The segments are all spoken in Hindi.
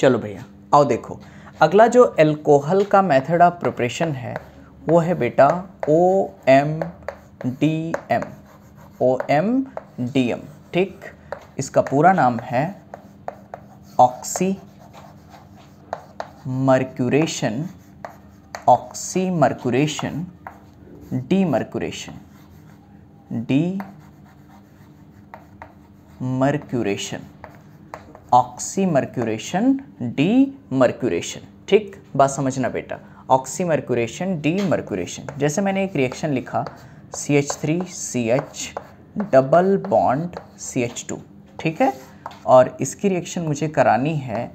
चलो भैया आओ देखो अगला जो एल्कोहल का मेथड ऑफ प्रिपरेशन है वो है बेटा O M D M O M D M ठीक इसका पूरा नाम है oxymercuration oxymercuration demercuration demercuration oxymercuration demercuration ठीक बात समझना बेटा ऑक्सीमर्क्यूरेशन डी मर्क्यूरेशन जैसे मैंने एक रिएक्शन लिखा C H three C H double bond C H two ठीक है और इसकी रिएक्शन मुझे करानी है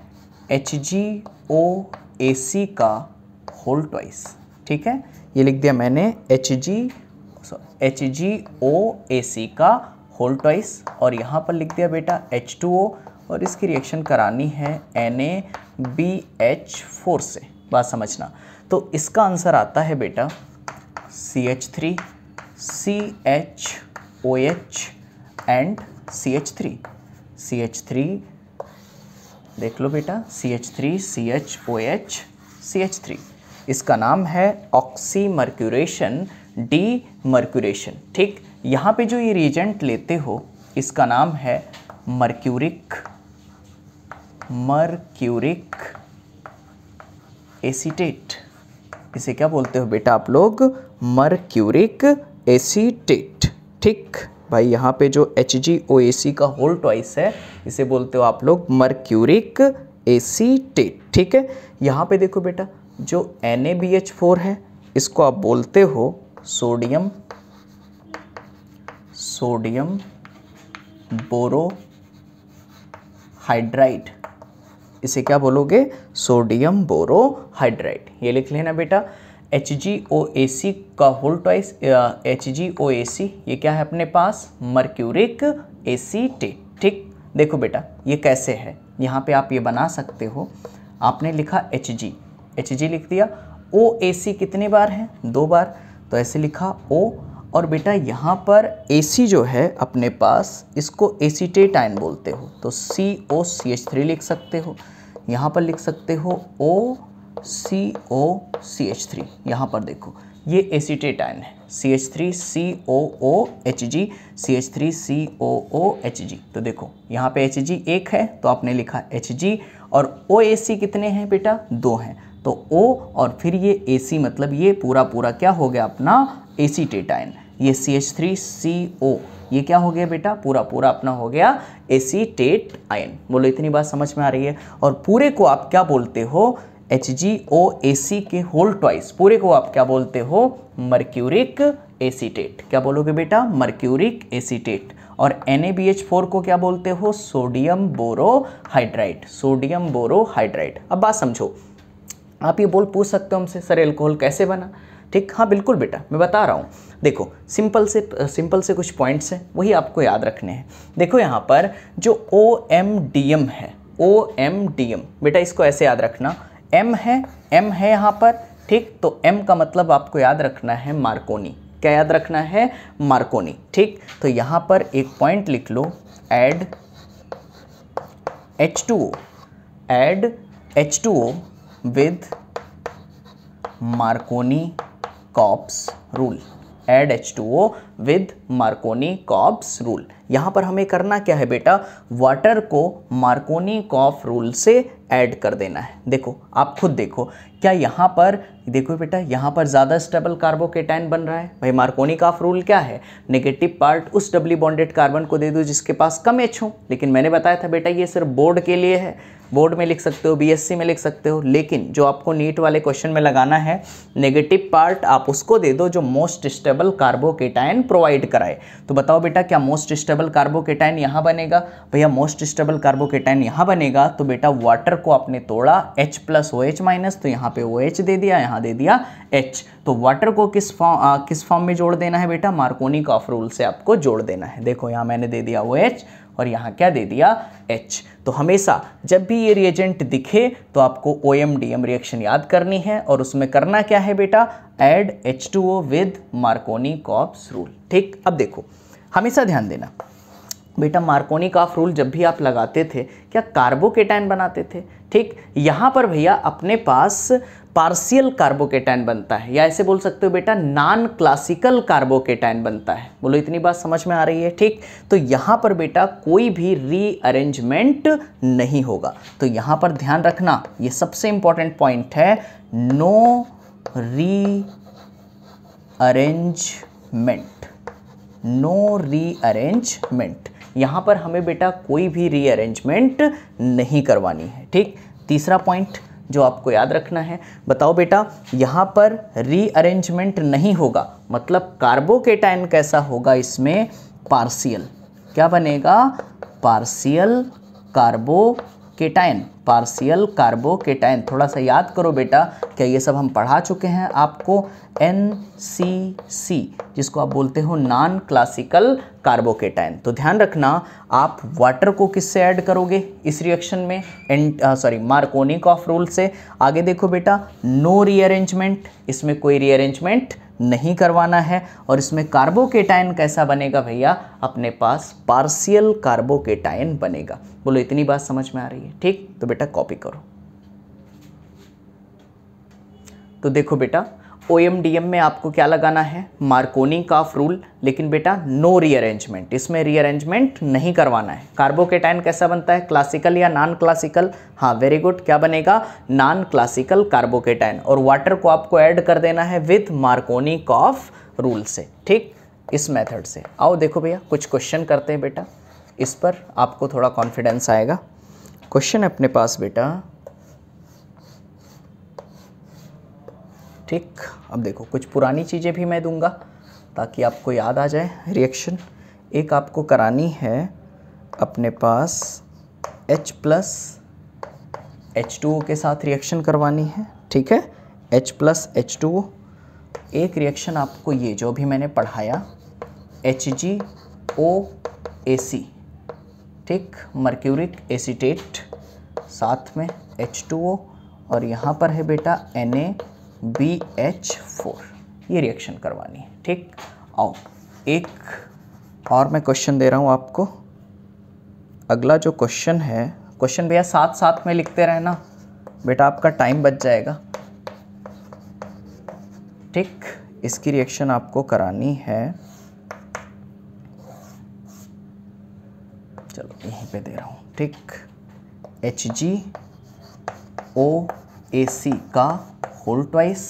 H G O A C का होल ट्वाइस ठीक है ये लिख दिया मैंने H G H G O A C का होल ट्वाइस और यहाँ पर लिख दिया बेटा एच टू ओ और इसकी रिएक्शन करानी है N A B H four से बात समझना तो इसका आंसर आता है बेटा C H three C H O H and C H three C H three देख लो बेटा C H three C H O H C H three इसका नाम है ऑक्सी मर्क्यूरेशन डी मर्क्यूरेशन ठीक यहाँ पे जो ये रिएजेंट लेते हो इसका नाम है मर्क्यूरिक मरक्यूरिक एसीटेट इसे क्या बोलते हो बेटा आप लोग मरक्यूरिक एसीटेट ठीक भाई यहाँ पे जो H G O A C का होल ट्वाइस है इसे बोलते हो आप लोग मरक्यूरिक एसीटेट ठीक है यहाँ पे देखो बेटा जो N A B H four है इसको आप बोलते हो सोडियम सोडियम बोरो हाइड्राइड इसे क्या बोलोगे सोडियम बोरोहाइड्राइट ये लिख लेना बेटा H G O A C का whole twice H G O A C ये क्या है अपने पास मर्क्यूरिक एसीटेट ठीक देखो बेटा ये कैसे है यहाँ पे आप ये बना सकते हो आपने लिखा एच जी एच जी लिख दिया ओ ए सी कितने बार है दो बार तो ऐसे लिखा ओ और बेटा यहाँ पर ए सी जो है अपने पास इसको एसीटेट आयन बोलते हो तो सी ओ सी एच थ्री लिख सकते हो यहाँ पर लिख सकते हो ओ C O C H three यहाँ पर देखो ये एसीटेट आयन है C H three C O O H G C H three C O O H G तो देखो यहाँ पे एच जी एक है तो आपने लिखा एच जी और ओ ए सी कितने हैं बेटा दो हैं तो ओ और फिर ये ए सी मतलब ये पूरा पूरा क्या हो गया अपना एसीटेट आयन ये सी एच थ्री सी ओ ये क्या हो गया बेटा पूरा पूरा अपना हो गया एसीटेट आयन बोलो इतनी बात समझ में आ रही है और पूरे को आप क्या बोलते हो एच जी ओ ए सी के होल ट्वाइस पूरे को आप क्या बोलते हो मर्क्यूरिक एसीटेट क्या बोलोगे बेटा मर्क्यूरिक एसीटेट और एन फोर को क्या बोलते हो सोडियम बोरोहाइड्राइट सोडियम बोरोहाइड्राइट अब बात समझो आप ये बोल पूछ सकते हो हमसे सर एल्कोहल कैसे बना ठीक हाँ बिल्कुल बेटा मैं बता रहा हूँ देखो सिंपल से सिंपल से कुछ पॉइंट्स हैं वही आपको याद रखने हैं देखो यहाँ पर जो ओ एम डी एम है ओ एम डी एम बेटा इसको ऐसे याद रखना एम है एम है यहाँ पर ठीक तो एम का मतलब आपको याद रखना है मार्कोनी क्या याद रखना है मार्कोनी ठीक तो यहाँ पर एक पॉइंट लिख लो add H two O add H two O with Markovnikov's rule add H two O with Markovnikov's rule यहाँ पर हमें करना क्या है बेटा वाटर को मार्कोनी कॉफ रूल से ऐड कर देना है देखो आप खुद देखो क्या यहाँ पर देखो बेटा यहाँ पर ज़्यादा स्टेबल कार्बोकेटाइन बन रहा है भाई मार्कोनी काफ रूल क्या है नेगेटिव पार्ट उस डब्ली बॉन्डेड कार्बन को दे दो जिसके पास कम एच हो लेकिन मैंने बताया था बेटा ये सिर्फ बोर्ड के लिए है बोर्ड में लिख सकते हो बीएससी में लिख सकते हो लेकिन जो आपको नीट वाले क्वेश्चन में लगाना है नेगेटिव पार्ट आप उसको दे दो जो मोस्ट स्टेबल कार्बोकेटाइन प्रोवाइड कराए तो बताओ बेटा क्या मोस्ट स्टेबल कार्बोकेटाइन यहाँ बनेगा भैया मोस्ट स्टेबल कार्बोकेटाइन यहाँ बनेगा तो बेटा वाटर को आपने तोड़ा H plus O H minus तो यहाँ पे ओ एच दे दिया यहाँ दे दिया एच तो वाटर को किस फॉर्म किस फॉर्म में जोड़ देना है बेटा मार्कोनी ऑफ रूल से आपको जोड़ देना है देखो यहाँ मैंने दे दिया ओ OH, एच और यहाँ क्या दे दिया एच तो हमेशा जब भी ये रिएजेंट दिखे तो आपको O M D M reaction याद करनी है और उसमें करना क्या है बेटा add H two O with Markovnikov's rule ठीक अब देखो हमेशा ध्यान देना बेटा मार्कोनी काफ रूल जब भी आप लगाते थे क्या कार्बोकेटाइन बनाते थे ठीक यहाँ पर भैया अपने पास पार्सियल कार्बोकेटाइन बनता है या ऐसे बोल सकते हो बेटा नॉन क्लासिकल कार्बोकेटाइन बनता है बोलो इतनी बात समझ में आ रही है ठीक तो यहाँ पर बेटा कोई भी रीअरेंजमेंट नहीं होगा तो यहाँ पर ध्यान रखना ये सबसे इंपॉर्टेंट पॉइंट है no rearrangement no rearrangement यहाँ पर हमें बेटा कोई भी रीअरेंजमेंट नहीं करवानी है ठीक तीसरा पॉइंट जो आपको याद रखना है बताओ बेटा यहाँ पर रीअरेंजमेंट नहीं होगा मतलब कार्बोकेटाइन कैसा होगा इसमें पार्सियल क्या बनेगा पार्सियल कार्बोकेटाइन पार्शियल कार्बोकेटाइन थोड़ा सा याद करो बेटा क्या ये सब हम पढ़ा चुके हैं आपको एन सी सी जिसको आप बोलते हो नॉन क्लासिकल कार्बोकेटाइन तो ध्यान रखना आप वाटर को किससे ऐड करोगे इस रिएक्शन में एन सॉरी मार्कोनिक ऑफ रूल से आगे देखो बेटा नो रीअरेंजमेंट इसमें कोई रीअरेंजमेंट नहीं करवाना है और इसमें कार्बोकेटाइन कैसा बनेगा भैया अपने पास पार्सियल कार्बोकेटाइन बनेगा बोलो इतनी बात समझ में आ रही है ठीक तो बेटा कॉपी करो तो देखो बेटा ओ में आपको क्या लगाना है मार्कोनी काफ रूल लेकिन बेटा नो रीअरेंजमेंट इसमें रीअरेंजमेंट नहीं करवाना है कार्बोकेटाइन कैसा बनता है क्लासिकल या नॉन क्लासिकल हाँ वेरी गुड क्या बनेगा नॉन क्लासिकल कार्बोकेटाइन और वाटर को आपको ऐड कर देना है विथ मार्कोनी काफ रूल से ठीक इस मेथड से आओ देखो भैया कुछ क्वेश्चन करते हैं बेटा इस पर आपको थोड़ा कॉन्फिडेंस आएगा क्वेश्चन अपने पास बेटा ठीक अब देखो कुछ पुरानी चीज़ें भी मैं दूंगा ताकि आपको याद आ जाए रिएक्शन एक आपको करानी है अपने पास H प्लस एच के साथ रिएक्शन करवानी है ठीक है H प्लस एच एक रिएक्शन आपको ये जो भी मैंने पढ़ाया एच जी ओ ए सी ठीक मर्क्यूरिक एसीटेट साथ में एच टू ओ और यहाँ पर है बेटा N A B H four ये रिएक्शन करवानी है ठीक आओ एक और मैं क्वेश्चन दे रहा हूँ आपको अगला जो क्वेश्चन है क्वेश्चन भैया साथ साथ में लिखते रहना बेटा आपका टाइम बच जाएगा ठीक इसकी रिएक्शन आपको करानी है चलो यहीं पे दे रहा हूँ ठीक H G O A C का होल ट्वाइस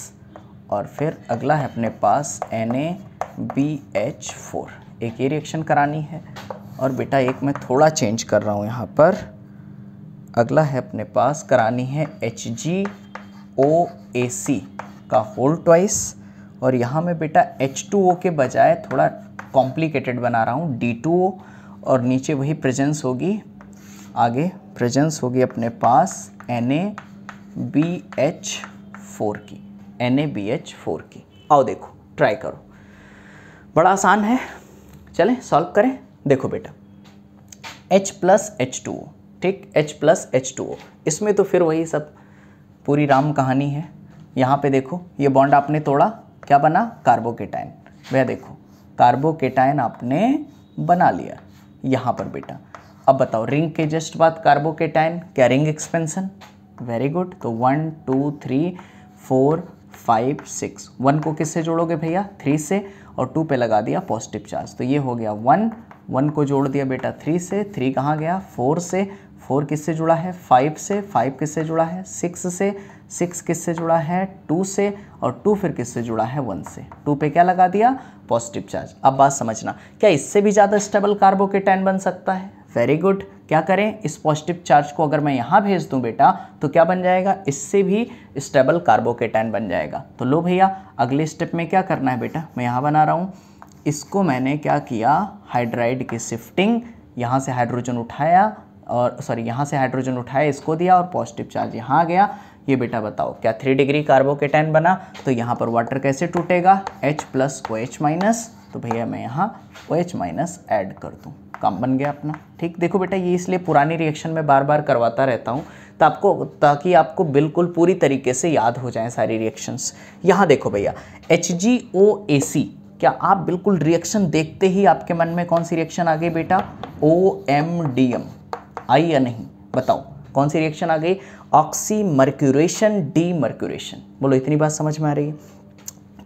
और फिर अगला है अपने पास N A B H four एक ये रिएक्शन करानी है और बेटा एक मैं थोड़ा चेंज कर रहा हूँ यहाँ पर अगला है अपने पास करानी है H G O A C का होल ट्वाइस और यहाँ मैं बेटा एच टू ओ के बजाय थोड़ा कॉम्प्लिकेटेड बना रहा हूँ डी टू ओ और नीचे वही प्रेजेंस होगी आगे प्रेजेंस होगी अपने पास N A B H four की N A B H four की आओ देखो ट्राई करो बड़ा आसान है चलें सॉल्व करें देखो बेटा H प्लस एच टू ठीक H plus H two O इसमें तो फिर वही सब पूरी राम कहानी है यहाँ पे देखो ये बॉन्ड आपने तोड़ा क्या बना कार्बोकेटाइन वह देखो कार्बोकेटाइन आपने बना लिया यहाँ पर बेटा अब बताओ रिंग के जस्ट बाद कार्बोकेटाइन क्या रिंग एक्सपेंसन वेरी गुड तो one two three four five six one को किससे जोड़ोगे भैया थ्री से और टू पे लगा दिया पॉजिटिव चार्ज तो ये हो गया वन वन को जोड़ दिया बेटा थ्री से थ्री कहाँ गया फोर से फोर किससे जुड़ा है फाइव से फाइव किससे जुड़ा है सिक्स से सिक्स किससे जुड़ा है टू से और टू फिर किससे जुड़ा है वन से टू पे क्या लगा दिया पॉजिटिव चार्ज अब बात समझना क्या इससे भी ज़्यादा स्टेबल कार्बोकेटाइन बन सकता है वेरी गुड क्या करें इस पॉजिटिव चार्ज को अगर मैं यहाँ भेज दूँ बेटा तो क्या बन जाएगा इससे भी स्टेबल कार्बोकेटाइन बन जाएगा तो लो भैया अगले स्टेप में क्या करना है बेटा मैं यहाँ बना रहा हूँ इसको मैंने क्या किया हाइड्राइड की शिफ्टिंग यहाँ से हाइड्रोजन उठाया और सॉरी यहाँ से हाइड्रोजन उठाया इसको दिया और पॉजिटिव चार्ज यहाँ आ गया ये बेटा बताओ क्या थ्री डिग्री कार्बोकेटाइन बना तो यहाँ पर वाटर कैसे टूटेगा H plus O H minus तो भैया मैं यहाँ ओ एच माइनस ऐड कर दूँ काम बन गया अपना ठीक देखो बेटा ये इसलिए पुरानी रिएक्शन में बार बार करवाता रहता हूँ तो आपको ताकि आपको बिल्कुल पूरी तरीके से याद हो जाए सारी रिएक्शंस यहाँ देखो भैया एच जी ओ ए सी क्या आप बिल्कुल रिएक्शन देखते ही आपके मन में कौन सी रिएक्शन आ गई बेटा ओ एम डी एम आई या नहीं बताओ कौन सी रिएक्शन आ गई ऑक्सी मर्क्यूरेशन डी मर्क्यूरेशन बोलो इतनी बात समझ में आ रही है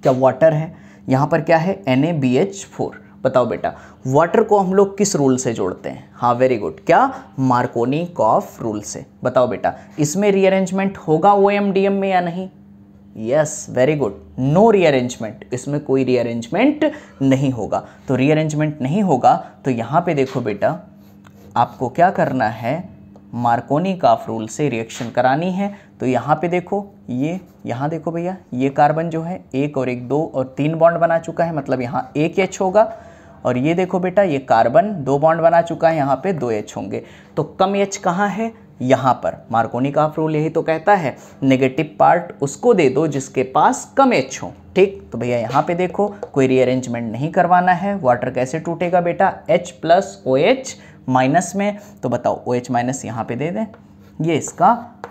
क्या वाटर है यहाँ पर क्या है N A B H four बताओ बेटा वाटर को हम लोग किस रूल से जोड़ते हैं हाँ वेरी गुड क्या मार्कोनी कॉफ रूल से बताओ बेटा इसमें रीअरेंजमेंट होगा ओ में या नहीं yes very good no rearrangement इसमें कोई रीअरेंजमेंट नहीं होगा तो रीअरेंजमेंट नहीं होगा तो यहाँ पे देखो बेटा आपको क्या करना है मार्कोनी काफ रूल से रिएक्शन करानी है तो यहाँ पे देखो ये यहाँ देखो भैया ये कार्बन जो है एक और एक दो और तीन बॉन्ड बना चुका है मतलब यहाँ एक एच होगा और ये देखो बेटा ये कार्बन दो बॉन्ड बना चुका है यहाँ पे दो एच होंगे तो कम एच कहाँ है यहाँ पर मार्कोनी का रूल यही तो कहता है नेगेटिव पार्ट उसको दे दो जिसके पास कम एच हो ठीक तो भैया यहाँ पे देखो कोई रीअरेंजमेंट नहीं करवाना है वाटर कैसे टूटेगा बेटा H plus O H minus में तो बताओ ओ एच माइनस यहाँ पे दे दें ये इसका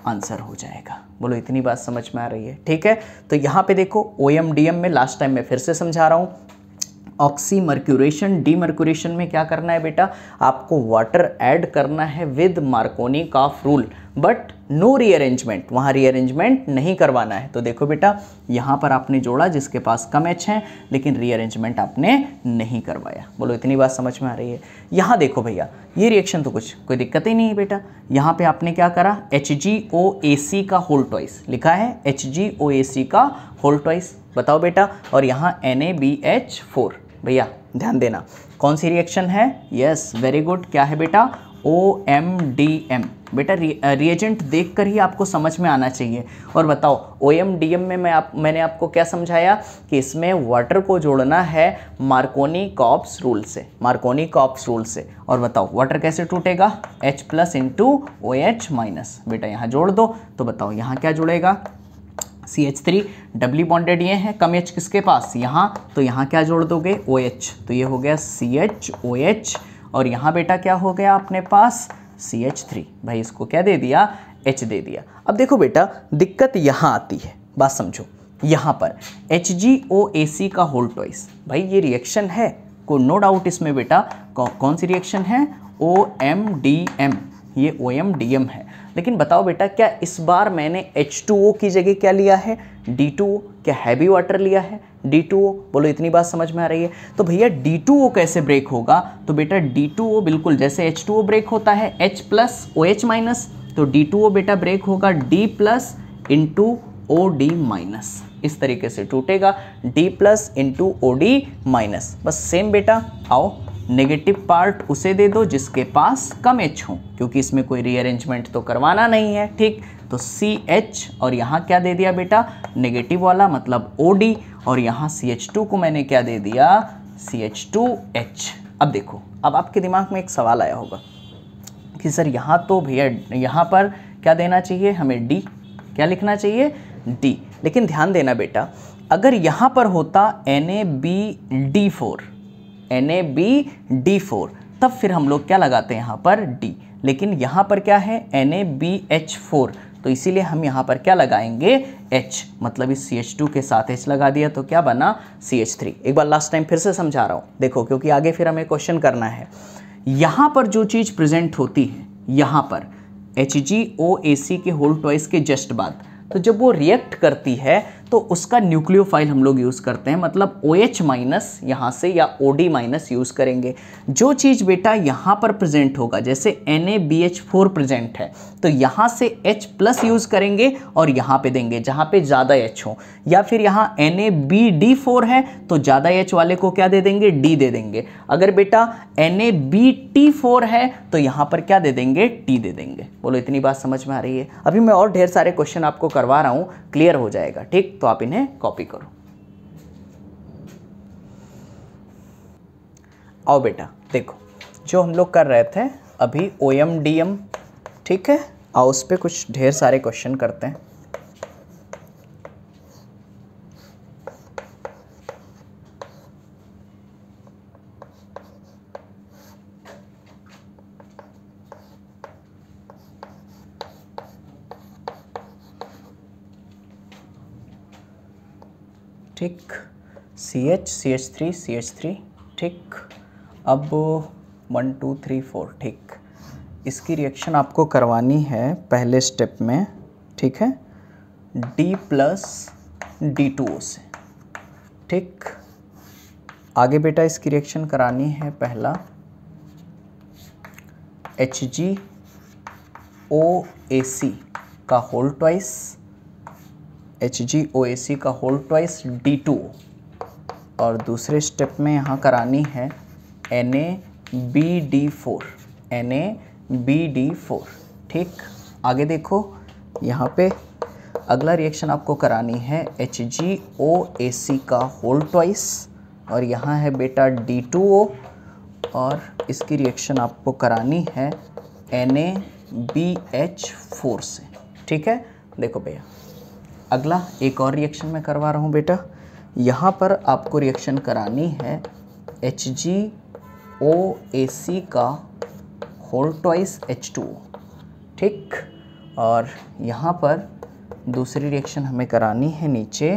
आंसर हो जाएगा बोलो इतनी बात समझ में आ रही है ठीक है तो यहाँ पे देखो ओ एम डी एम में लास्ट टाइम मैं फिर से समझा रहा हूँ ऑक्सी मर्क्यूरेशन डी मर्क्यूरेशन में क्या करना है बेटा आपको वाटर ऐड करना है with Markovnikov calf rule but no rearrangement वहाँ रीअरेंजमेंट नहीं करवाना है तो देखो बेटा यहाँ पर आपने जोड़ा जिसके पास कम एच है लेकिन रीअरेंजमेंट आपने नहीं करवाया बोलो इतनी बात समझ में आ रही है यहाँ देखो भैया ये रिएक्शन तो कुछ कोई दिक्कत ही नहीं है बेटा यहाँ पे आपने क्या करा H G O A C का होल टॉइस लिखा है H G O A C का होल टॉइस बताओ बेटा और यहाँ N A B H four भैया ध्यान देना कौन सी रिएक्शन है यस वेरी गुड क्या है बेटा ओ एम डी एम बेटा रिएजेंट देख कर ही आपको समझ में आना चाहिए और बताओ ओ एम डी एम में मैं आप मैंने आपको क्या समझाया कि इसमें वाटर को जोड़ना है मार्कोनी कॉप्स रूल से मार्कोनी कॉप्स रूल से और बताओ वाटर कैसे टूटेगा H plus into O H minus बेटा यहाँ जोड़ दो तो बताओ यहाँ क्या जुड़ेगा C H three doubly bonded ये हैं कम एच किसके पास यहाँ तो यहाँ क्या जोड़ दोगे ओ एच तो ये हो गया सी एच ओ एच और यहाँ बेटा क्या हो गया अपने पास सी एच थ्री भाई इसको क्या दे दिया एच दे दिया अब देखो बेटा दिक्कत यहाँ आती है बात समझो यहाँ पर H G O A C का होल टॉइस भाई ये रिएक्शन है को नो डाउट इसमें बेटा कौ, कौन सी रिएक्शन है ओ एम डी एम ये ओ एम डी एम है लेकिन बताओ बेटा क्या इस बार मैंने H2O की जगह क्या लिया है D2O क्या हैवी वाटर लिया है D2O बोलो इतनी बात समझ में आ रही है तो भैया D2O कैसे ब्रेक होगा तो बेटा D2O बिल्कुल जैसे H2O ब्रेक होता है H plus O H minus तो D2O बेटा ब्रेक होगा D plus into O D minus इस तरीके से टूटेगा D plus into O D minus बस सेम बेटा आओ नेगेटिव पार्ट उसे दे दो जिसके पास कम एच हो क्योंकि इसमें कोई रीअरेंजमेंट तो करवाना नहीं है ठीक तो सी एच और यहाँ क्या दे दिया बेटा नेगेटिव वाला मतलब ओ डी और यहाँ सी एच टू को मैंने क्या दे दिया सी एच टू एच अब देखो अब आपके दिमाग में एक सवाल आया होगा कि सर यहाँ तो भैया यहाँ पर क्या देना चाहिए हमें डी क्या लिखना चाहिए डी लेकिन ध्यान देना बेटा अगर यहाँ पर होता N A B D four N A B D four तब फिर हम लोग क्या लगाते हैं यहाँ पर डी लेकिन यहाँ पर क्या है N A B H four तो इसीलिए हम यहाँ पर क्या लगाएंगे H मतलब इस CH2 के साथ H लगा दिया तो क्या बना CH3 एक बार लास्ट टाइम फिर से समझा रहा हूँ देखो क्योंकि आगे फिर हमें क्वेश्चन करना है यहाँ पर जो चीज़ प्रेजेंट होती है यहाँ पर HgOac के होल ट्वाइस के जस्ट बाद तो जब वो रिएक्ट करती है तो उसका न्यूक्लियोफाइल हम लोग यूज़ करते हैं मतलब ओ एच माइनस यहाँ से या ओ डी माइनस यूज़ करेंगे जो चीज़ बेटा यहाँ पर प्रेजेंट होगा जैसे N A B H four present है तो यहाँ से एच प्लस यूज़ करेंगे और यहाँ पे देंगे जहाँ पे ज़्यादा एच हो या फिर यहाँ N A B D four है तो ज़्यादा एच वाले को क्या दे देंगे डी दे देंगे अगर बेटा N A B T four है तो यहाँ पर क्या दे देंगे टी दे देंगे बोलो इतनी बात समझ में आ रही है अभी मैं और ढेर सारे क्वेश्चन आपको करवा रहा हूँ क्लियर हो जाएगा ठीक तो आप इन्हें कॉपी करो आओ बेटा देखो जो हम लोग कर रहे थे अभी ओ एम डी एम ठीक है आओ उस पर कुछ ढेर सारे क्वेश्चन करते हैं ठीक C H C H three C H three ठीक अब वन टू थ्री फोर ठीक इसकी रिएक्शन आपको करवानी है पहले स्टेप में ठीक है D plus D two O से ठीक आगे बेटा इसकी रिएक्शन करानी है पहला H G O A C का whole twice H G O A C का होल ट्वाइस डी टू और दूसरे स्टेप में यहाँ करानी है N A B D four N A B D four ठीक आगे देखो यहाँ पे अगला रिएक्शन आपको करानी है H G O A C का होल ट्वाइस और यहाँ है बेटा डी टू ओ और इसकी रिएक्शन आपको करानी है N A B H four से ठीक है देखो भैया अगला एक और रिएक्शन मैं करवा रहा हूँ बेटा यहाँ पर आपको रिएक्शन करानी है H G O A C का होल टॉइस एच टू ठीक और यहाँ पर दूसरी रिएक्शन हमें करानी है नीचे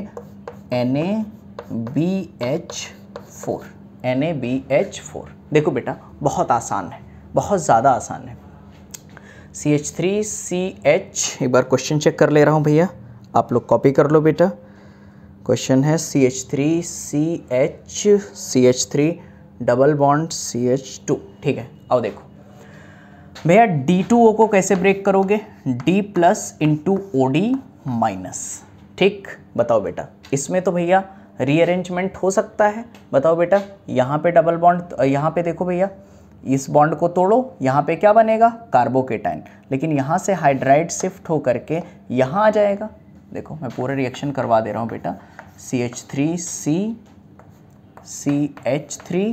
N A B H four N A B H four देखो बेटा बहुत आसान है बहुत ज़्यादा आसान है C H three C H एक बार क्वेश्चन चेक कर ले रहा हूँ भैया आप लोग कॉपी कर लो बेटा क्वेश्चन है C H three C H C H three double bond C H two ठीक है आओ देखो भैया डी टू ओ को कैसे ब्रेक करोगे D plus into O D minus ठीक बताओ बेटा इसमें तो भैया रीअरेंजमेंट हो सकता है बताओ बेटा यहाँ पे डबल बॉन्ड यहाँ पे देखो भैया इस बॉन्ड को तोड़ो यहाँ पे क्या बनेगा कार्बोकेटाइन लेकिन यहाँ से हाइड्राइड शिफ्ट होकर के यहाँ आ जाएगा देखो मैं पूरा रिएक्शन करवा दे रहा हूँ बेटा C H three C C H three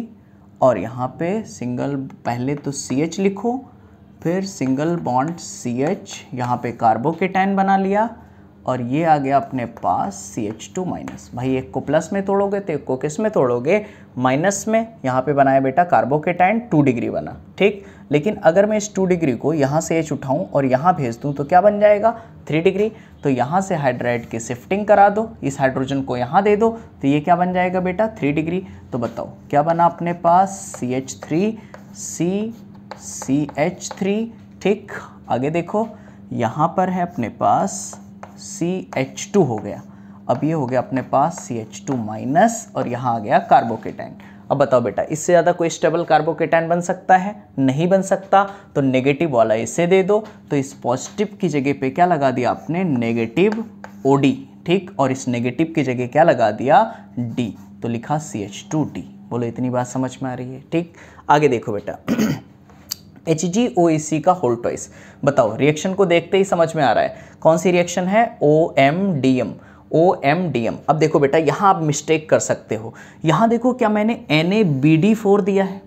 और यहाँ पे सिंगल पहले तो सी एच लिखो फिर सिंगल बॉन्ड सी एच यहाँ पे कार्बोकेटाइन बना लिया और ये आ गया अपने पास सी एच टू माइनस भाई एक को प्लस में तोड़ोगे तो एक को किस में तोड़ोगे माइनस में यहाँ पे बनाया बेटा कार्बोकेटाइन टू डिग्री बना ठीक लेकिन अगर मैं इस टू डिग्री को यहाँ से एच उठाऊँ और यहाँ भेज दूँ तो क्या बन जाएगा थ्री डिग्री तो यहाँ से हाइड्राइड की शिफ्टिंग करा दो इस हाइड्रोजन को यहाँ दे दो तो ये क्या बन जाएगा बेटा थ्री डिग्री तो बताओ क्या बना अपने पास C H three C C H three ठीक आगे देखो यहाँ पर है अपने पास सी एच टू हो गया अब ये हो गया अपने पास सी एच टू माइनस और यहाँ आ गया कार्बोकेटाइन अब बताओ बेटा इससे ज़्यादा कोई स्टेबल कार्बोकेटाइन बन सकता है नहीं बन सकता तो नेगेटिव वाला इसे दे दो तो इस पॉजिटिव की जगह पे क्या लगा दिया आपने नेगेटिव ओ डी ठीक और इस नेगेटिव की जगह क्या लगा दिया डी तो लिखा सी एच टू डी बोलो इतनी बात समझ में आ रही है ठीक आगे देखो बेटा H G O A C का होल ट्वाइस बताओ रिएक्शन को देखते ही समझ में आ रहा है कौन सी रिएक्शन है O M D M O M D M अब देखो बेटा यहाँ आप मिस्टेक कर सकते हो यहाँ देखो क्या मैंने N A B D four दिया है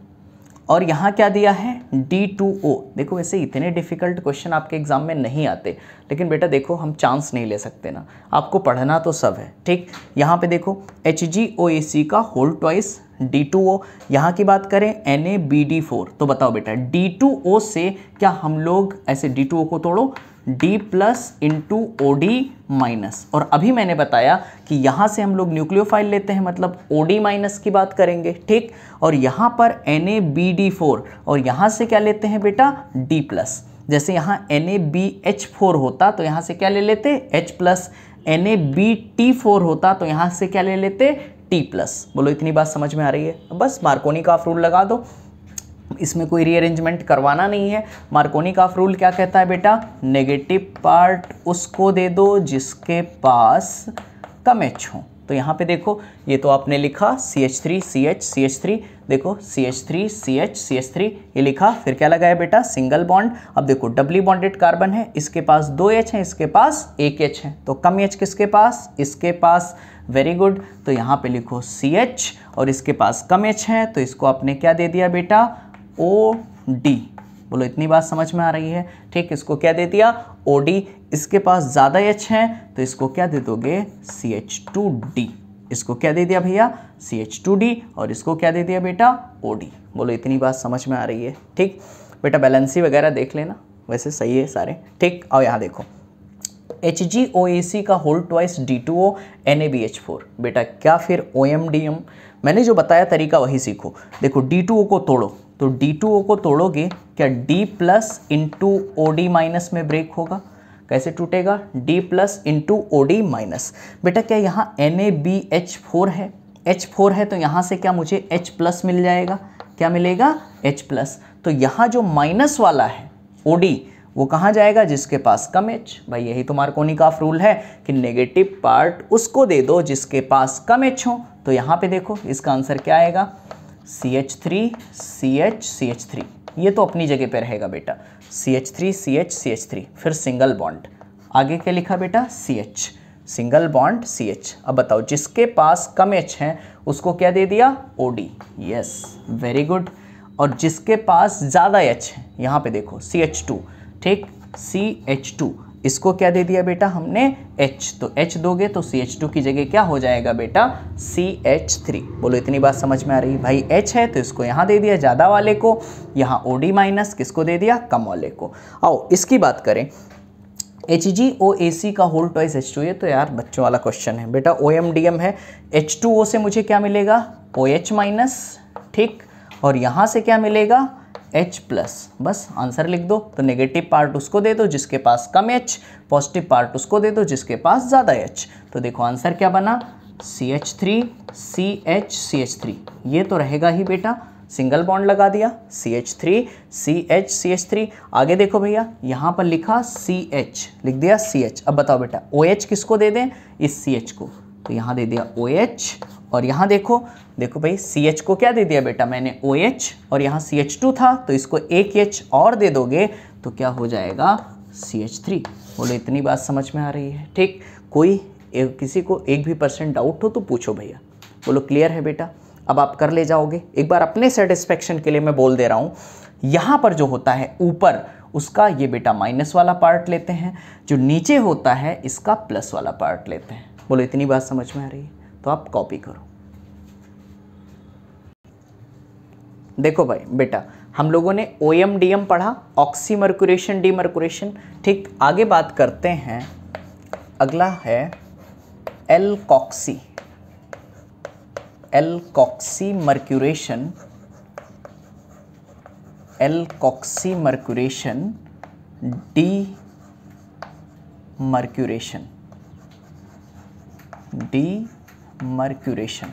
और यहाँ क्या दिया है डी टू ओ देखो वैसे इतने डिफ़िकल्ट क्वेश्चन आपके एग्ज़ाम में नहीं आते लेकिन बेटा देखो हम चांस नहीं ले सकते ना आपको पढ़ना तो सब है ठीक यहाँ पे देखो H G O A C का whole twice D two O यहाँ की बात करें N A B D four तो बताओ बेटा डी टू ओ से क्या हम लोग ऐसे डी टू ओ को तोड़ो D plus into O D minus और अभी मैंने बताया कि यहाँ से हम लोग न्यूक्लियोफाइल लेते हैं मतलब ओ डी माइनस की बात करेंगे ठीक और यहाँ पर N A B D four और यहाँ से क्या लेते हैं बेटा डी प्लस जैसे यहाँ N A B H four होता तो यहाँ से क्या ले लेते H plus N A B T four होता तो यहाँ से क्या ले लेते टी प्लस बोलो इतनी बात समझ में आ रही है बस मार्कोनी का आप रूल लगा दो इसमें कोई रीअरेंजमेंट करवाना नहीं है मार्कोनी काफ रूल क्या कहता है बेटा नेगेटिव पार्ट उसको दे दो जिसके पास कम एच हो तो यहाँ पे देखो ये तो आपने लिखा C H three C H C H three देखो C H three C H C H three ये लिखा फिर क्या लगाया बेटा सिंगल बॉन्ड अब देखो डबली बॉन्डेड कार्बन है इसके पास दो एच है इसके पास एक एच है तो कम एच किसके पास इसके पास वेरी गुड तो यहाँ पे लिखो सी एच और इसके पास कम एच है तो इसको आपने क्या दे दिया बेटा ओ डी बोलो इतनी बात समझ में आ रही है ठीक इसको क्या दे दिया ओ डी इसके पास ज़्यादा एच है तो इसको क्या दे दोगे सी एच टू डी इसको क्या दे दिया भैया सी एच टू डी और इसको क्या दे दिया बेटा ओ डी बोलो इतनी बात समझ में आ रही है ठीक बेटा बैलेंसी वगैरह देख लेना वैसे सही है सारे ठीक और यहाँ देखो H G O A C का whole twice D two O N A B H four बेटा क्या फिर ओ एम डी एम मैंने जो बताया तरीका वही सीखो देखो डी टू ओ को तोड़ो तो डी टू ओ को तोड़ोगे क्या D plus into O D minus में ब्रेक होगा कैसे टूटेगा D plus into O D minus बेटा क्या यहाँ N A B H four है एच फोर है तो यहाँ से क्या मुझे H प्लस मिल जाएगा क्या मिलेगा H प्लस तो यहाँ जो माइनस वाला है ओ डी वो कहाँ जाएगा जिसके पास कम एच भाई यही तो मार्कोनी का रूल है कि नेगेटिव पार्ट उसको दे दो जिसके पास कम एच हो तो यहाँ पे देखो इसका आंसर क्या आएगा C H three C H C H three ये तो अपनी जगह पे रहेगा बेटा C H three C H C H three फिर सिंगल बॉन्ड आगे क्या लिखा बेटा C H single bond C H अब बताओ जिसके पास कम एच है उसको क्या दे दिया O D yes very good और जिसके पास ज़्यादा एच है यहाँ पे देखो सी एच टू ठीक सी एच टू इसको क्या दे दिया बेटा हमने H तो H दोगे तो सी एच टू की जगह क्या हो जाएगा बेटा सी एच थ्री बोलो इतनी बात समझ में आ रही भाई H है तो इसको यहाँ दे दिया ज़्यादा वाले को यहाँ ओ डी माइनस किसको दे दिया कम वाले को आओ इसकी बात करें H G O A C का होल टॉइस एच टू ये तो यार बच्चों वाला क्वेश्चन है बेटा ओ एम डी एम है एच टू ओ से मुझे क्या मिलेगा ओ एच माइनस ठीक और यहाँ से क्या मिलेगा एच प्लस बस आंसर लिख दो तो नेगेटिव पार्ट उसको दे दो जिसके पास कम एच पॉजिटिव पार्ट उसको दे दो जिसके पास ज़्यादा एच तो देखो आंसर क्या बना C H three C H C H three ये तो रहेगा ही बेटा सिंगल बॉन्ड लगा दिया C H three C H C H three आगे देखो भैया यहाँ पर लिखा सी एच लिख दिया सी एच अब बताओ बेटा ओ OH एच किसको दे दें इस सी एच को तो यहाँ दे दिया ओ OH, एच और यहाँ देखो देखो भाई सी एच को क्या दे दिया बेटा मैंने ओ एच और यहाँ सी एच टू था तो इसको एक एच और दे दोगे तो क्या हो जाएगा सी एच थ्री बोलो इतनी बात समझ में आ रही है ठीक कोई एक, किसी को एक भी परसेंट डाउट हो तो पूछो भैया बोलो क्लियर है बेटा अब आप कर ले जाओगे एक बार अपने सेटिस्फेक्शन के लिए मैं बोल दे रहा हूँ यहाँ पर जो होता है ऊपर उसका ये बेटा माइनस वाला पार्ट लेते हैं जो नीचे होता है इसका प्लस वाला पार्ट लेते हैं बोलो इतनी बात समझ में आ रही है तो आप कॉपी करो देखो भाई बेटा हम लोगों ने ओ एम डी एम पढ़ा ऑक्सी मर्कुरेशन डी मर्कुरेशन ठीक आगे बात करते हैं अगला है alkoxy alkoxymercuration alkoxymercuration demercuration demercuration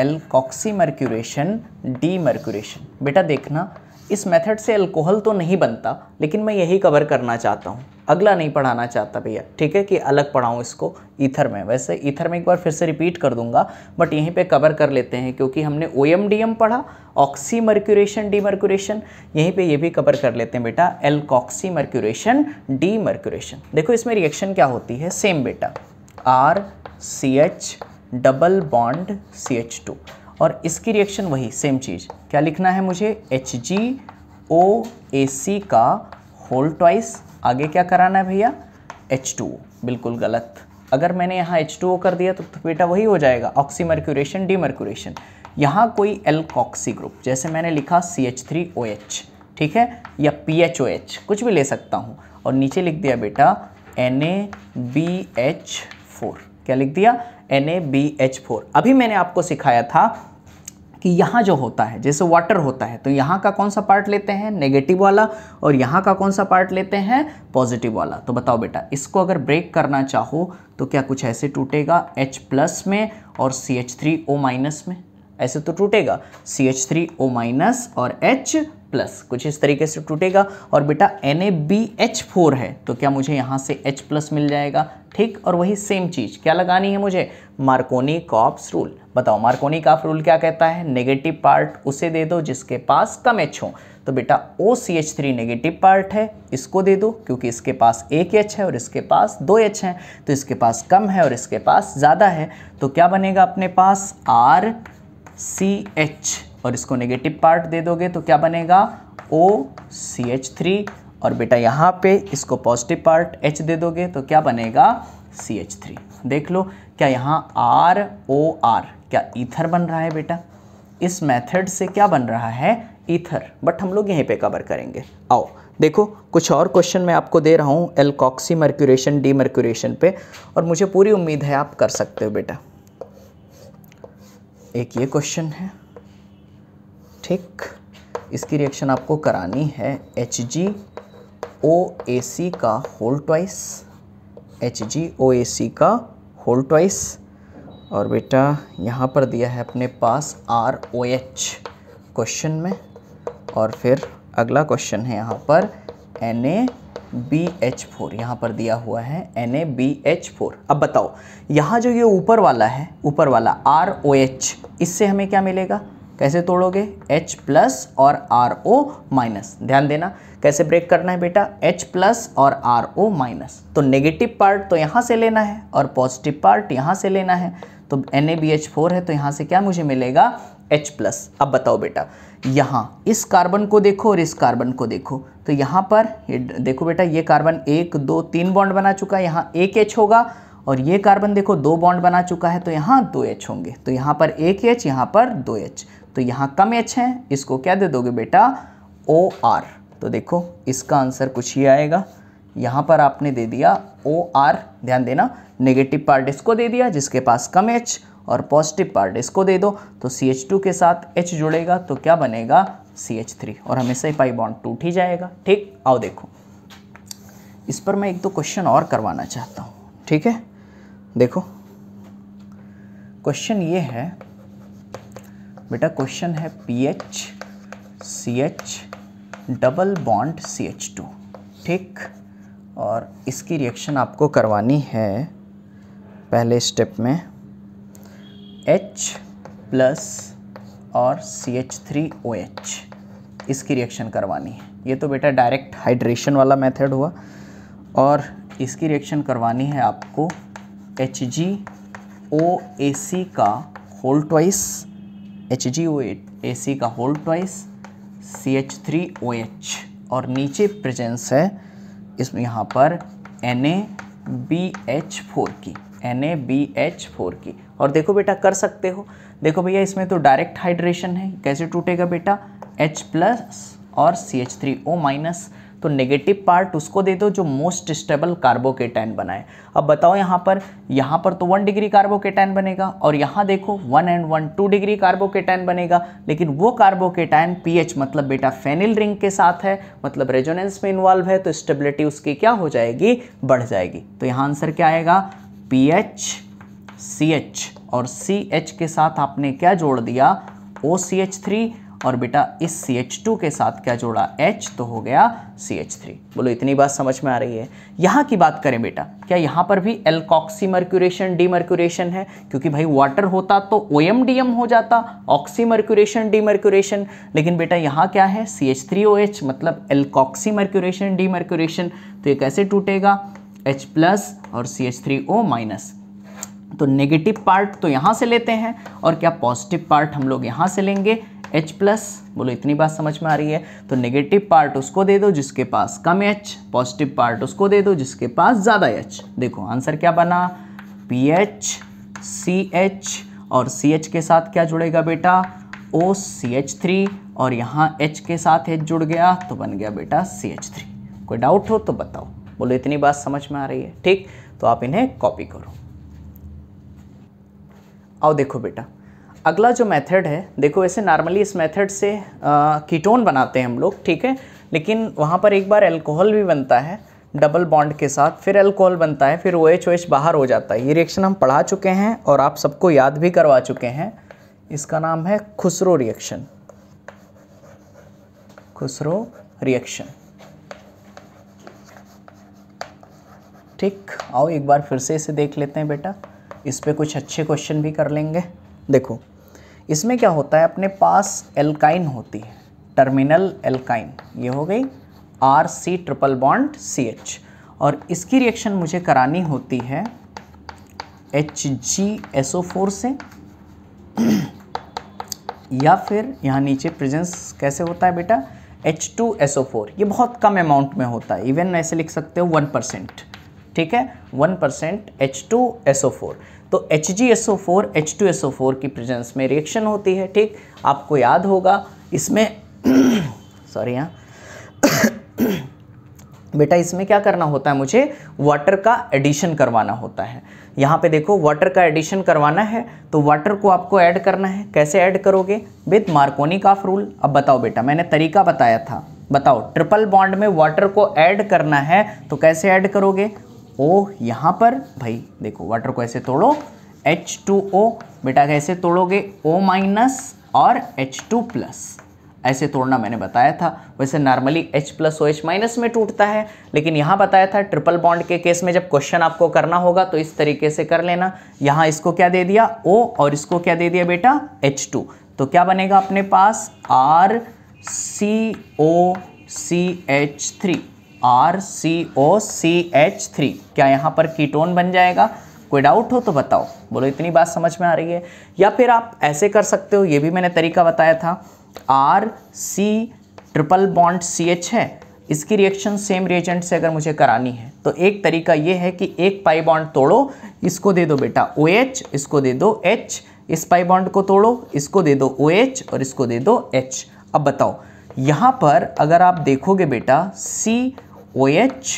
alkoxymercuration demercuration बेटा देखना इस मेथड से अल्कोहल तो नहीं बनता लेकिन मैं यही कवर करना चाहता हूँ अगला नहीं पढ़ाना चाहता भैया ठीक है कि अलग पढ़ाऊँ इसको ईथर में वैसे ईथर में एक बार फिर से रिपीट कर दूंगा बट यहीं पे कवर कर लेते हैं क्योंकि हमने ओ एम डी एम पढ़ा ऑक्सी मर्क्यूरेशन डी मर्क्यूरेशन यहीं पे ये भी कवर कर लेते हैं बेटा एल्कॉक्सी मर्क्यूरेशन डी मर्क्यूरेशन देखो इसमें रिएक्शन क्या होती है सेम बेटा R C H double bond C H two और इसकी रिएक्शन वही सेम चीज़ क्या लिखना है मुझे H G O A C का होल ट्वाइस आगे क्या कराना है भैया एच टू बिल्कुल गलत अगर मैंने यहाँ एच टू ओ कर दिया तो बेटा वही हो जाएगा ऑक्सी मर्क्यूरेशन डी मर्क्यूरेशन यहाँ कोई एलकॉक्सी ग्रुप जैसे मैंने लिखा C H three O H ठीक है या पी एच ओ एच कुछ भी ले सकता हूँ और नीचे लिख दिया बेटा N A B H four क्या लिख दिया NaBH4 अभी मैंने आपको सिखाया था कि यहाँ जो होता है जैसे वाटर होता है तो यहाँ का कौन सा पार्ट लेते हैं नेगेटिव वाला और यहाँ का कौन सा पार्ट लेते हैं पॉजिटिव वाला तो बताओ बेटा इसको अगर ब्रेक करना चाहो तो क्या कुछ ऐसे टूटेगा H प्लस में और C H three O minus में ऐसे तो टूटेगा C H three O minus और एच प्लस कुछ इस तरीके से टूटेगा और बेटा N A B H four है तो क्या मुझे यहाँ से एच प्लस मिल जाएगा ठीक और वही सेम चीज़ क्या लगानी है मुझे मार्कोनी कॉप्स रूल बताओ मार्कोनी काफ रूल क्या कहता है नेगेटिव पार्ट उसे दे दो जिसके पास कम एच हो तो बेटा O C H three negative part है इसको दे दो क्योंकि इसके पास एक एच है और इसके पास दो एच है तो इसके पास कम है और इसके पास ज़्यादा है तो क्या बनेगा अपने पास आर सी एच और इसको नेगेटिव पार्ट दे दोगे तो क्या बनेगा ओ सी एच थ्री और बेटा यहाँ पे इसको पॉजिटिव पार्ट एच दे दोगे तो क्या बनेगा सी एच थ्री देख लो क्या यहाँ आर ओ आर क्या ईथर बन रहा है बेटा इस मेथड से क्या बन रहा है ईथर बट हम लोग यहीं पे कवर करेंगे आओ देखो कुछ और क्वेश्चन मैं आपको दे रहा हूँ एलकॉक्सी मर्क्यूरेशन डी मर्क्यूरेशन पे और मुझे पूरी उम्मीद है आप कर सकते हो बेटा एक ये क्वेश्चन है ठीक इसकी रिएक्शन आपको करानी है H G O A C का whole twice H G O A C का होल ट्वाइस और बेटा यहाँ पर दिया है अपने पास आर ओ एच क्वेश्चन में और फिर अगला क्वेश्चन है यहाँ पर N A B H four यहाँ पर दिया हुआ है N A B H four अब बताओ यहाँ जो ये ऊपर वाला है ऊपर वाला आर ओ एच इससे हमें क्या मिलेगा कैसे तोड़ोगे H प्लस और आर ओ माइनस ध्यान देना कैसे ब्रेक करना है बेटा H प्लस और आर ओ माइनस तो नेगेटिव पार्ट तो यहाँ से लेना है और पॉजिटिव पार्ट यहाँ से लेना है तो N A B H four है तो यहाँ से क्या मुझे मिलेगा H प्लस अब बताओ बेटा यहाँ इस कार्बन को देखो और इस कार्बन को देखो तो यहाँ पर ये देखो बेटा ये कार्बन एक दो तीन बॉन्ड बना चुका है यहाँ एक एच होगा और ये कार्बन देखो दो बॉन्ड बना चुका है तो यहाँ दो एच होंगे तो यहाँ पर एक एच यहाँ पर दो एच तो यहाँ कम एच है इसको क्या दे दोगे बेटा ओ आर तो देखो इसका आंसर कुछ ही आएगा यहाँ पर आपने दे दिया ओ आर ध्यान देना नेगेटिव पार्ट इसको दे दिया जिसके पास कम एच और पॉजिटिव पार्ट इसको दे दो तो सी एच टू के साथ एच जुड़ेगा तो क्या बनेगा सी एच थ्री और हमेशा ही पाई बॉन्ड टूट ही जाएगा ठीक आओ देखो इस पर मैं एक दो क्वेश्चन और करवाना चाहता हूँ ठीक है देखो क्वेश्चन ये है बेटा क्वेश्चन है P H C H double bond C H two ठीक और इसकी रिएक्शन आपको करवानी है पहले स्टेप में एच प्लस और C H three O H इसकी रिएक्शन करवानी है ये तो बेटा डायरेक्ट हाइड्रेशन वाला मेथड हुआ और इसकी रिएक्शन करवानी है आपको H G O A C का whole twice H G O A C का whole twice C H three O H और नीचे प्रेजेंस है इसमें यहाँ पर N A B H four की N A B H four की और देखो बेटा कर सकते हो देखो भैया इसमें तो डायरेक्ट हाइड्रेशन है कैसे टूटेगा बेटा H प्लस और C H three O minus तो नेगेटिव पार्ट उसको दे दो जो मोस्ट स्टेबल कार्बोकेटैन बनाए अब बताओ यहाँ पर यहाँ पर तो वन डिग्री कार्बोकेटैन बनेगा और यहाँ देखो one and one two degree carbocation बनेगा लेकिन वो कार्बोकेटैन पीएच मतलब बेटा फेनिल रिंग के साथ है मतलब रेजोनेंस में इन्वॉल्व है तो स्टेबिलिटी उसकी क्या हो जाएगी बढ़ जाएगी तो यहाँ आंसर क्या आएगा एच सी एच और सी एच के साथ आपने क्या जोड़ दिया ओ सी एच थ्री और बेटा इस सी एच टू के साथ क्या जोड़ा एच तो हो गया सी एच थ्री बोलो इतनी बात समझ में आ रही है यहाँ की बात करें बेटा क्या यहाँ पर भी एल्कॉक्सी मर्क्यूरेशन डी मर्क्यूरेशन है क्योंकि भाई वाटर होता तो ओ एम डी एम हो जाता ऑक्सी मर्क्यूरेशन डी मर्क्यूरेशन लेकिन बेटा यहाँ क्या है C H three O H मतलब एल्कॉक्सी मर्क्यूरेशन डी मर्क्यूरेशन तो ये कैसे टूटेगा H प्लस और C H three O minus तो नेगेटिव पार्ट तो यहाँ से लेते हैं और क्या पॉजिटिव पार्ट हम लोग यहाँ से लेंगे H प्लस बोलो इतनी बात समझ में आ रही है तो नेगेटिव पार्ट उसको दे दो जिसके पास कम H पॉजिटिव पार्ट उसको दे दो जिसके पास ज़्यादा H देखो आंसर क्या बना पी एच सी एच और सी एच के साथ क्या जुड़ेगा बेटा ओ सी एच थ्री और यहाँ H के साथ H जुड़ गया तो बन गया बेटा सी एच थ्री कोई डाउट हो तो बताओ बोलो इतनी बात समझ में आ रही है ठीक तो आप इन्हें कॉपी करो आओ देखो बेटा अगला जो मेथड है देखो वैसे नॉर्मली इस मेथड से आ, कीटोन बनाते हैं हम लोग ठीक है लेकिन वहाँ पर एक बार एल्कोहल भी बनता है डबल बॉन्ड के साथ फिर एल्कोहल बनता है फिर ओ एच ओ एच बाहर हो जाता है ये रिएक्शन हम पढ़ा चुके हैं और आप सबको याद भी करवा चुके हैं इसका नाम है खुसरो रिएक्शन खुसरो रिएक्शन ठीक आओ एक बार फिर से इसे देख लेते हैं बेटा इस पर कुछ अच्छे क्वेश्चन भी कर लेंगे देखो इसमें क्या होता है अपने पास एल्काइन होती है टर्मिनल एल्काइन ये हो गई R C triple bond C H और इसकी रिएक्शन मुझे करानी होती है H G S O four से या फिर यहाँ नीचे प्रेजेंस कैसे होता है बेटा H two S O four ये बहुत कम अमाउंट में होता है इवन ऐसे लिख सकते हो वन परसेंट ठीक है one percent H two S O four तो H G S O four H two S O four की प्रेजेंस में रिएक्शन होती है ठीक आपको याद होगा इसमें सॉरी यहाँ बेटा इसमें क्या करना होता है मुझे वाटर का एडिशन करवाना होता है यहाँ पे देखो वाटर का एडिशन करवाना है तो वाटर को आपको ऐड करना है कैसे ऐड करोगे विद मार्कोनी काफ रूल अब बताओ बेटा मैंने तरीका बताया था बताओ ट्रिपल बॉन्ड में वाटर को ऐड करना है तो कैसे ऐड करोगे ओ यहाँ पर भाई देखो वाटर को ऐसे तोड़ो एच टू ओ बेटा कैसे तोड़ोगे ओ माइनस और एच टू प्लस ऐसे तोड़ना मैंने बताया था वैसे normally H plus O H minus में टूटता है लेकिन यहाँ बताया था ट्रिपल बॉन्ड के केस में जब क्वेश्चन आपको करना होगा तो इस तरीके से कर लेना यहाँ इसको क्या दे दिया O और इसको क्या दे दिया बेटा H2 तो क्या बनेगा अपने पास R C O C H three R C O C H three क्या यहाँ पर कीटोन बन जाएगा कोई डाउट हो तो बताओ बोलो इतनी बात समझ में आ रही है या फिर आप ऐसे कर सकते हो ये भी मैंने तरीका बताया था R C triple bond C H है इसकी रिएक्शन सेम रिएजेंट से अगर मुझे करानी है तो एक तरीका ये है कि एक पाई बॉन्ड तोड़ो इसको दे दो बेटा ओ OH, इसको दे दो एच इस पाई बॉन्ड को तोड़ो इसको दे दो ओ OH और इसको दे दो एच अब बताओ यहाँ पर अगर आप देखोगे बेटा सी ओ एच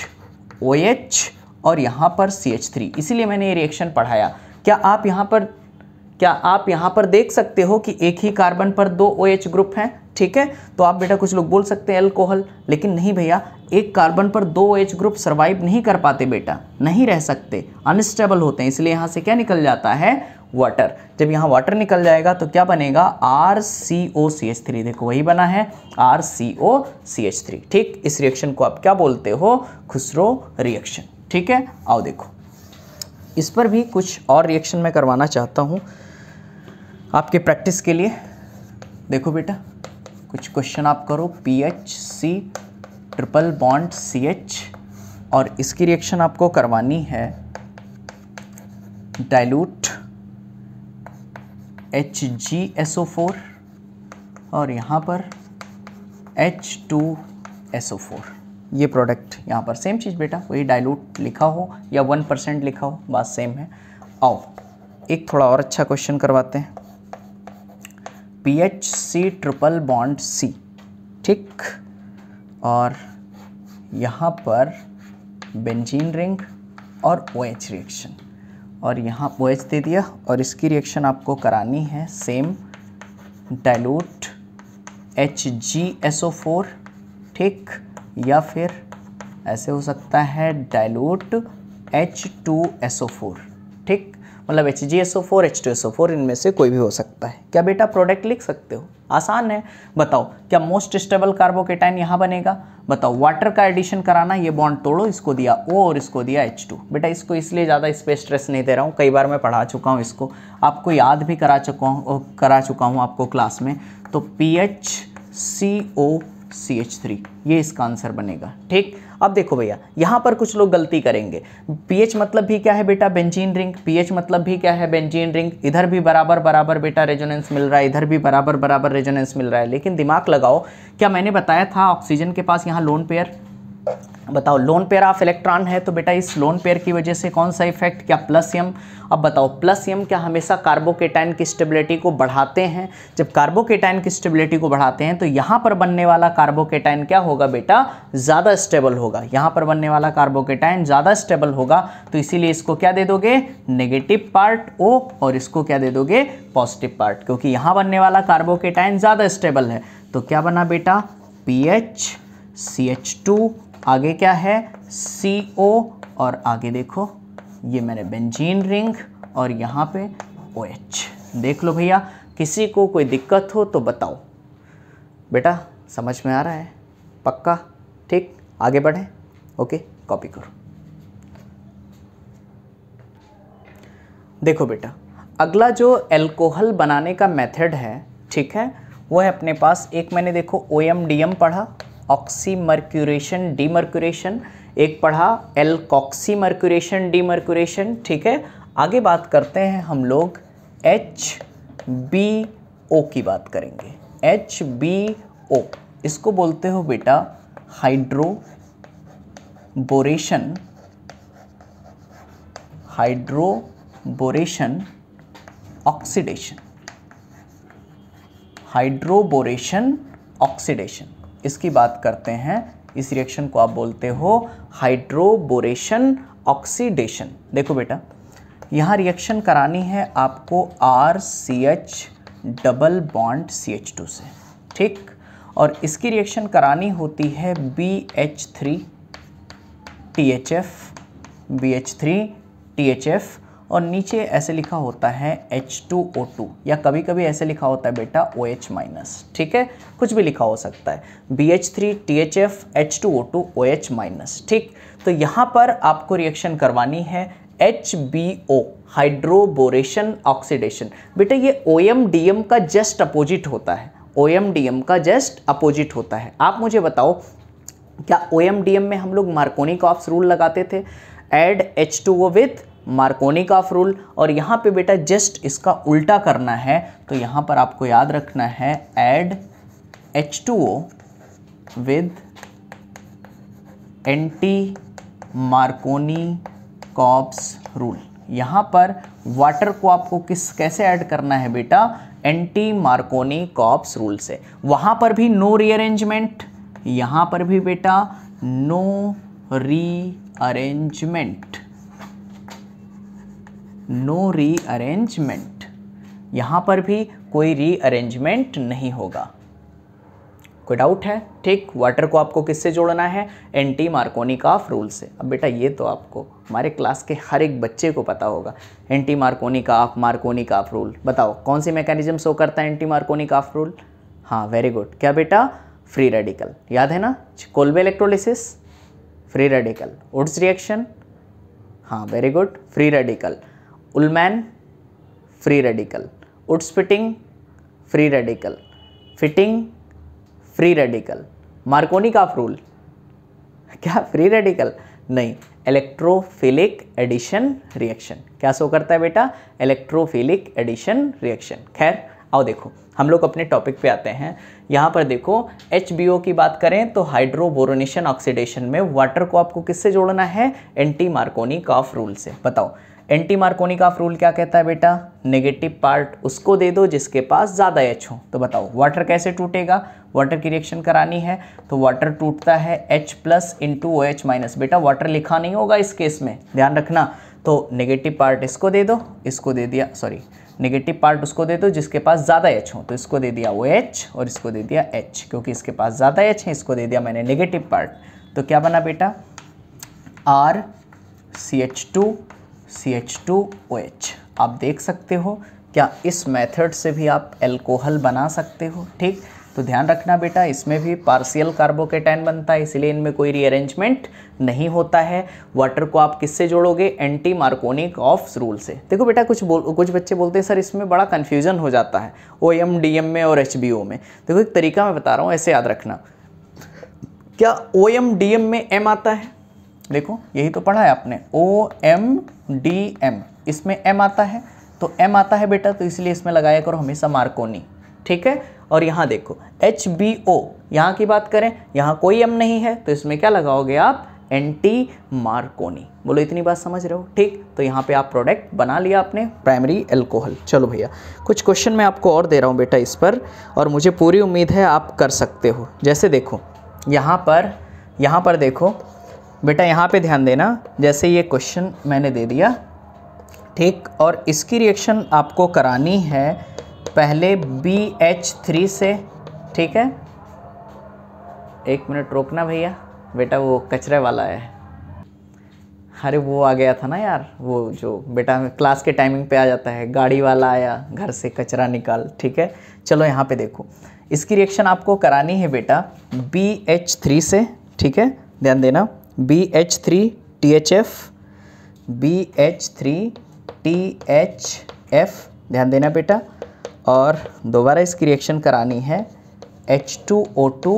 ओ एच और यहाँ पर सी एच थ्री इसीलिए मैंने ये रिएक्शन पढ़ाया क्या आप यहाँ पर क्या आप यहाँ पर देख सकते हो कि एक ही कार्बन पर दो ओ OH एच ग्रुप हैं ठीक है तो आप बेटा कुछ लोग बोल सकते हैं अल्कोहल लेकिन नहीं भैया एक कार्बन पर दो एच ग्रुप सर्वाइव नहीं कर पाते बेटा नहीं रह सकते अनस्टेबल होते हैं इसलिए यहाँ से क्या निकल जाता है वाटर जब यहाँ वाटर निकल जाएगा तो क्या बनेगा R C O C H three देखो वही बना है R C O C H three ठीक इस रिएक्शन को आप क्या बोलते हो खुसरो रिएक्शन ठीक है आओ देखो इस पर भी कुछ और रिएक्शन मैं करवाना चाहता हूँ आपके प्रैक्टिस के लिए देखो बेटा कुछ क्वेश्चन आप करो P H C triple bond C H और इसकी रिएक्शन आपको करवानी है dilute H G S O four और यहाँ पर H two S O four ये प्रोडक्ट यहाँ पर सेम चीज़ बेटा वही डाइल्यूट लिखा हो या वन परसेंट लिखा हो बात सेम है आओ एक थोड़ा और अच्छा क्वेश्चन करवाते हैं P H C triple bond C ठीक और यहाँ पर बेंजीन रिंग और ओ OH रिएक्शन और यहाँ ओ OH दे दिया और इसकी रिएक्शन आपको करानी है same dilute H G S O four ठीक या फिर ऐसे हो सकता है dilute H two S O four ठीक मतलब H G S O four H two S O four इनमें से कोई भी हो सकता है क्या बेटा प्रोडक्ट लिख सकते हो आसान है बताओ क्या मोस्ट स्टेबल कार्बोकेटाइन यहाँ बनेगा बताओ वाटर का एडिशन कराना ये बॉन्ड तोड़ो इसको दिया ओ और इसको दिया एच टू बेटा इसको इसलिए ज़्यादा इस पर स्ट्रेस नहीं दे रहा हूँ कई बार मैं पढ़ा चुका हूँ इसको आपको याद भी करा चुका हूँ करा चुका हूँ आपको क्लास में तो P H C O C H three ये इसका आंसर बनेगा ठीक अब देखो भैया यहाँ पर कुछ लोग गलती करेंगे पीएच मतलब भी क्या है बेटा बेंजीन रिंग पीएच मतलब भी क्या है बेंजीन रिंग इधर भी बराबर बराबर बेटा रेजोनेंस मिल रहा है इधर भी बराबर बराबर रेजोनेंस मिल रहा है लेकिन दिमाग लगाओ क्या मैंने बताया था ऑक्सीजन के पास यहाँ लोन पेयर बताओ लोन पेयर ऑफ इलेक्ट्रॉन है तो बेटा इस लोन पेयर की वजह से कौन सा इफेक्ट क्या प्लस यम अब बताओ प्लस यम क्या हमेशा कार्बोकेटाइन की स्टेबिलिटी को बढ़ाते हैं जब कार्बोकेटाइन की स्टेबिलिटी को बढ़ाते हैं तो यहाँ पर बनने वाला कार्बोकेटाइन क्या होगा बेटा ज़्यादा स्टेबल होगा यहाँ पर बनने वाला कार्बोकेटाइन ज़्यादा स्टेबल होगा तो इसीलिए इसको क्या दे दोगे नेगेटिव पार्ट ओ और इसको क्या दे दोगे पॉजिटिव पार्ट क्योंकि यहाँ बनने वाला कार्बोकेटाइन ज़्यादा स्टेबल है तो क्या बना बेटा P H C H two आगे क्या है सी ओ और आगे देखो ये मैंने बेंजीन रिंग और यहाँ पे ओ एच देख लो भैया किसी को कोई दिक्कत हो तो बताओ बेटा समझ में आ रहा है पक्का ठीक आगे बढ़ें ओके कॉपी करो देखो बेटा अगला जो एल्कोहल बनाने का मेथड है ठीक है वो है अपने पास एक मैंने देखो ओ एम डी एम पढ़ा ऑक्सीमर्क्यूरेशन डीमर्क्यूरेशन एक पढ़ा एलकॉक्सीमर्क्यूरेशन डीमर्क्यूरेशन ठीक है आगे बात करते हैं हम लोग एच बी ओ की बात करेंगे एच बी ओ इसको बोलते हो बेटा hydroboration hydroboration oxidation hydroboration oxidation इसकी बात करते हैं इस रिएक्शन को आप बोलते हो हाइड्रोबोरेशन ऑक्सीडेशन देखो बेटा यहाँ रिएक्शन करानी है आपको R C H double bond C H two से ठीक और इसकी रिएक्शन करानी होती है B H three T H F B H three T H F और नीचे ऐसे लिखा होता है H2O2 या कभी कभी ऐसे लिखा होता है बेटा OH माइनस ठीक है कुछ भी लिखा हो सकता है BH3 THF H2O2 OH minus ठीक तो यहाँ पर आपको रिएक्शन करवानी है H B O hydroboration oxidation बेटा ये ओ एम डी एम का जस्ट अपोजिट होता है ओ एम डी एम का जस्ट अपोजिट होता है आप मुझे बताओ क्या ओ एम डी एम में हम लोग मार्कोनिक ऑफ्स रूल लगाते थे add H two O with Markovnikov का रूल और यहाँ पे बेटा जस्ट इसका उल्टा करना है तो यहाँ पर आपको याद रखना है add H two O with anti Markovnikov's rule यहाँ पर वाटर को आपको किस कैसे ऐड करना है बेटा एंटी मार्कोनी कॉप्स रूल से वहाँ पर भी नो रीअरेंजमेंट यहाँ पर भी बेटा नो रीअरेंजमेंट नो रीअरेंजमेंट यहाँ पर भी कोई रीअरेंजमेंट नहीं होगा कोई डाउट है ठीक वाटर को आपको किससे जोड़ना है एंटी मार्कोनी काफ रूल से अब बेटा ये तो आपको हमारे क्लास के हर एक बच्चे को पता होगा एंटी मार्कोनी काफ मार्कोनी काफ रूल बताओ कौन सी मैकेनिज्म शो करता है एंटी मार्कोनी काफ रूल हाँ वेरी गुड क्या बेटा फ्री रेडिकल याद है ना Kolbe electrolysis free radical Wurtz reaction हाँ very good free radical Ullmann free radical Wurtz Fittig free radical Fittig free radical Markovnikov का रूल क्या फ्री रेडिकल नहीं इलेक्ट्रोफिलिक एडिशन रिएक्शन क्या सो करता है बेटा इलेक्ट्रोफिलिक एडिशन रिएक्शन खैर आओ देखो हम लोग अपने टॉपिक पे आते हैं यहाँ पर देखो एच की बात करें तो हाइड्रोबोरोनेशन ऑक्सीडेशन में वाटर को आपको किससे जोड़ना है एंटी मार्कोनी काफ रूल से बताओ एंटी मार्कोनी का रूल क्या कहता है बेटा नेगेटिव पार्ट उसको दे दो जिसके पास ज़्यादा एच हो तो बताओ वाटर कैसे टूटेगा वाटर की रिएक्शन करानी है तो वाटर टूटता है H plus into O H minus बेटा वाटर लिखा नहीं होगा इस केस में ध्यान रखना तो नेगेटिव पार्ट इसको दे दो इसको दे दिया सॉरी नेगेटिव पार्ट उसको दे दो जिसके पास ज़्यादा एच हो तो इसको दे दिया ओ एच और इसको दे दिया एच क्योंकि इसके पास ज़्यादा एच है इसको दे दिया मैंने नेगेटिव पार्ट तो क्या बना बेटा R C H two C H two O H आप देख सकते हो क्या इस मेथड से भी आप एल्कोहल बना सकते हो ठीक तो ध्यान रखना बेटा इसमें भी पार्शियल कार्बोकेटाइन बनता है इसलिए इनमें कोई रीअरेंजमेंट नहीं होता है वाटर को आप किससे जोड़ोगे एंटी मार्कोनिक ऑफ रूल से देखो बेटा कुछ बोल कुछ बच्चे बोलते हैं सर इसमें बड़ा कन्फ्यूजन हो जाता है ओ एम डी एम में और एच बी ओ में देखो एक तरीका मैं बता रहा हूँ ऐसे याद रखना क्या ओ एम डी एम में एम आता है देखो यही तो पढ़ा है आपने ओ एम डी एम इसमें एम आता है तो एम आता है बेटा तो इसलिए इसमें लगाया करो हमेशा मार्कोनी ठीक है और यहाँ देखो एच बी ओ यहाँ की बात करें यहाँ कोई एम नहीं है तो इसमें क्या लगाओगे आप एंटी मार्कोनी बोलो इतनी बात समझ रहे हो ठीक तो यहाँ पे आप प्रोडक्ट बना लिया आपने प्राइमरी एल्कोहल चलो भैया कुछ क्वेश्चन मैं आपको और दे रहा हूँ बेटा इस पर और मुझे पूरी उम्मीद है आप कर सकते हो जैसे देखो यहाँ पर यहाँ पर देखो बेटा यहाँ पे ध्यान देना जैसे ये क्वेश्चन मैंने दे दिया ठीक और इसकी रिएक्शन आपको करानी है पहले बी एच थ्री से ठीक है एक मिनट रोकना भैया बेटा वो कचरे वाला है अरे वो आ गया था ना यार वो जो बेटा क्लास के टाइमिंग पे आ जाता है गाड़ी वाला आया घर से कचरा निकाल ठीक है चलो यहाँ पे देखो इसकी रिएक्शन आपको करानी है बेटा बी एच थ्री से ठीक है ध्यान देना B H three T H F B H three T H F ध्यान देना बेटा और दोबारा इसकी रिएक्शन करानी है H two O two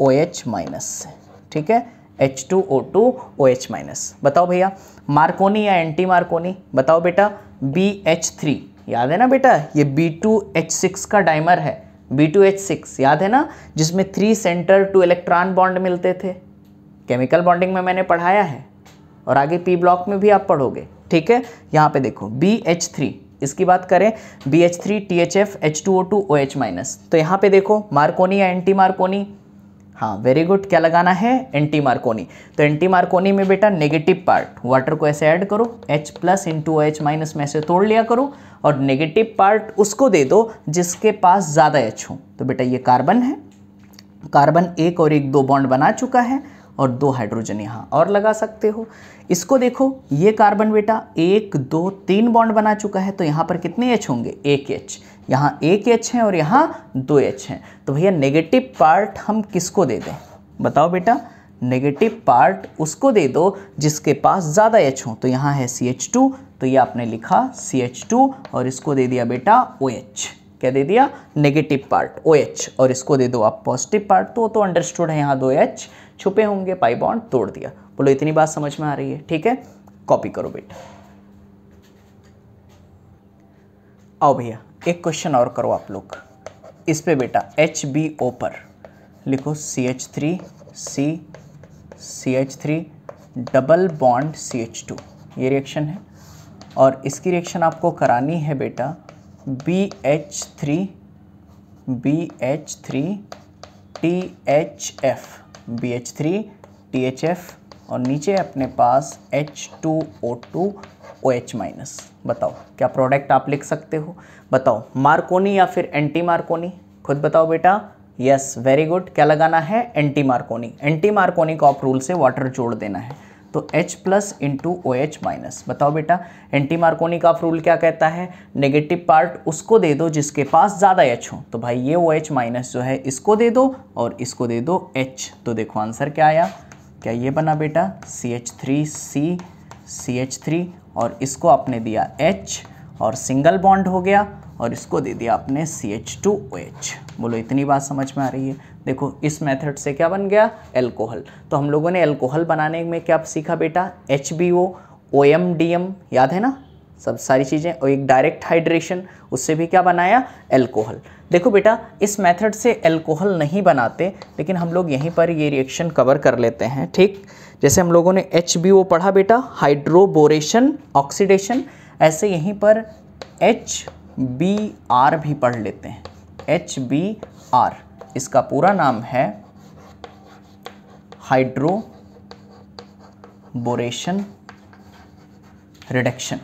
O H minus से ठीक है H two O two O H minus बताओ भैया मार्कोनी या एंटी मार्कोनी बताओ बेटा बी एच थ्री याद है ना बेटा ये बी टू एच सिक्स का डाइमर है बी टू एच सिक्स याद है ना जिसमें three centre two electron bond मिलते थे केमिकल बॉन्डिंग में मैंने पढ़ाया है और आगे पी ब्लॉक में भी आप पढ़ोगे ठीक है यहाँ पे देखो बी एच थ्री इसकी बात करें B H three T H F H two O two O H minus तो यहाँ पे देखो मार्कोनी या एंटी मार्कोनी हाँ वेरी गुड क्या लगाना है एंटी मार्कोनी तो एंटी मार्कोनी में बेटा नेगेटिव पार्ट वाटर को ऐसे ऐड करो H प्लस इन ओ एच माइनस में ऐसे तोड़ लिया करो और नेगेटिव पार्ट उसको दे दो जिसके पास ज़्यादा H हो तो बेटा ये कार्बन है कार्बन एक और एक दो बॉन्ड बना चुका है और दो हाइड्रोजन यहाँ और लगा सकते हो इसको देखो ये कार्बन बेटा एक दो तीन बॉन्ड बना चुका है तो यहाँ पर कितने एच होंगे एक एच यहाँ एक एच है और यहाँ दो एच है तो भैया नेगेटिव पार्ट हम किसको दे दें बताओ बेटा नेगेटिव पार्ट उसको दे दो जिसके पास ज़्यादा एच हो तो यहाँ है सी एच टू तो ये आपने लिखा सी एच टू और इसको दे दिया बेटा ओ एच क्या दे दिया negative part O OH, H और इसको दे दो आप पॉजिटिव पार्ट तो तो अंडरस्टूड है यहाँ दो एच छुपे होंगे पाई बॉन्ड तोड़ दिया बोलो इतनी बात समझ में आ रही है ठीक है कॉपी करो बेटा आओ भैया एक क्वेश्चन और करो आप लोग इस पे बेटा एच बी ओ पर लिखो C H three C C H three double bond C H two ये रिएक्शन है और इसकी रिएक्शन आपको करानी है बेटा B H three B H three T H F B H three T H F और नीचे अपने पास H two O two O H minus बताओ क्या प्रोडक्ट आप लिख सकते हो बताओ मार्कोनी या फिर एंटी मार्कोनी खुद बताओ बेटा यस वेरी गुड क्या लगाना है एंटी मार्कोनी एंटी मार्कोनी को आप रूल से वाटर जोड़ देना है तो H plus into O H minus बताओ बेटा एंटी मार्कोनी का रूल क्या कहता है नेगेटिव पार्ट उसको दे दो जिसके पास ज़्यादा एच हो तो भाई ये ओ एच माइनस जो है इसको दे दो और इसको दे दो एच तो देखो आंसर क्या आया क्या ये बना बेटा C H three C C H three और इसको आपने दिया एच और सिंगल बॉन्ड हो गया और इसको दे दिया आपने C H two O H बोलो इतनी बात समझ में आ रही है देखो इस मेथड से क्या बन गया एल्कोहल तो हम लोगों ने एल्कोहल बनाने में क्या सीखा बेटा H B O O M D M याद है ना सब सारी चीज़ें और एक डायरेक्ट हाइड्रेशन उससे भी क्या बनाया एल्कोहल देखो बेटा इस मेथड से एल्कोहल नहीं बनाते लेकिन हम लोग यहीं पर ये रिएक्शन कवर कर लेते हैं ठीक जैसे हम लोगों ने एच पढ़ा बेटा हाइड्रोबोरेशन ऑक्सीडेशन ऐसे यहीं पर एच बी आर भी पढ़ लेते हैं एच बी आर इसका पूरा नाम है hydroboration reduction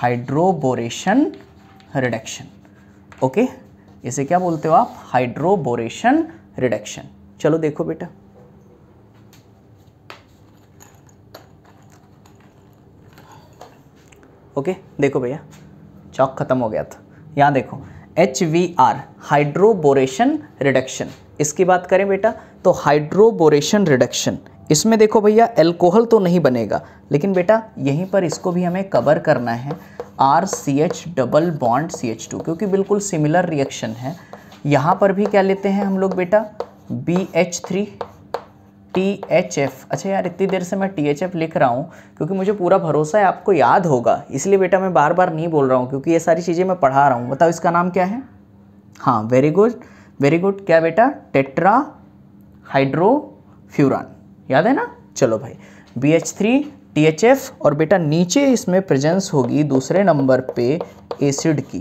hydroboration reduction okay इसे क्या बोलते हो आप हाइड्रोबोरेशन रिडक्शन चलो देखो बेटा ओके देखो भैया चौक खत्म हो गया था यहां देखो H B R hydroboration reduction इसकी बात करें बेटा तो हाइड्रोबोरेशन रिडक्शन इसमें देखो भैया एल्कोहल तो नहीं बनेगा लेकिन बेटा यहीं पर इसको भी हमें कवर करना है R C H double bond C H two क्योंकि बिल्कुल सिमिलर रिएक्शन है यहाँ पर भी क्या लेते हैं हम लोग बेटा B H three T H F अच्छा यार इतनी देर से मैं टी एच एफ लिख रहा हूँ क्योंकि मुझे पूरा भरोसा है आपको याद होगा इसलिए बेटा मैं बार बार नहीं बोल रहा हूँ क्योंकि ये सारी चीज़ें मैं पढ़ा रहा हूँ बताओ इसका नाम क्या है हाँ वेरी गुड वेरी गुड क्या बेटा टेट्रा फ्यूरान याद है ना चलो भाई B H three T H F और बेटा नीचे इसमें प्रेजेंस होगी दूसरे नंबर पे एसिड की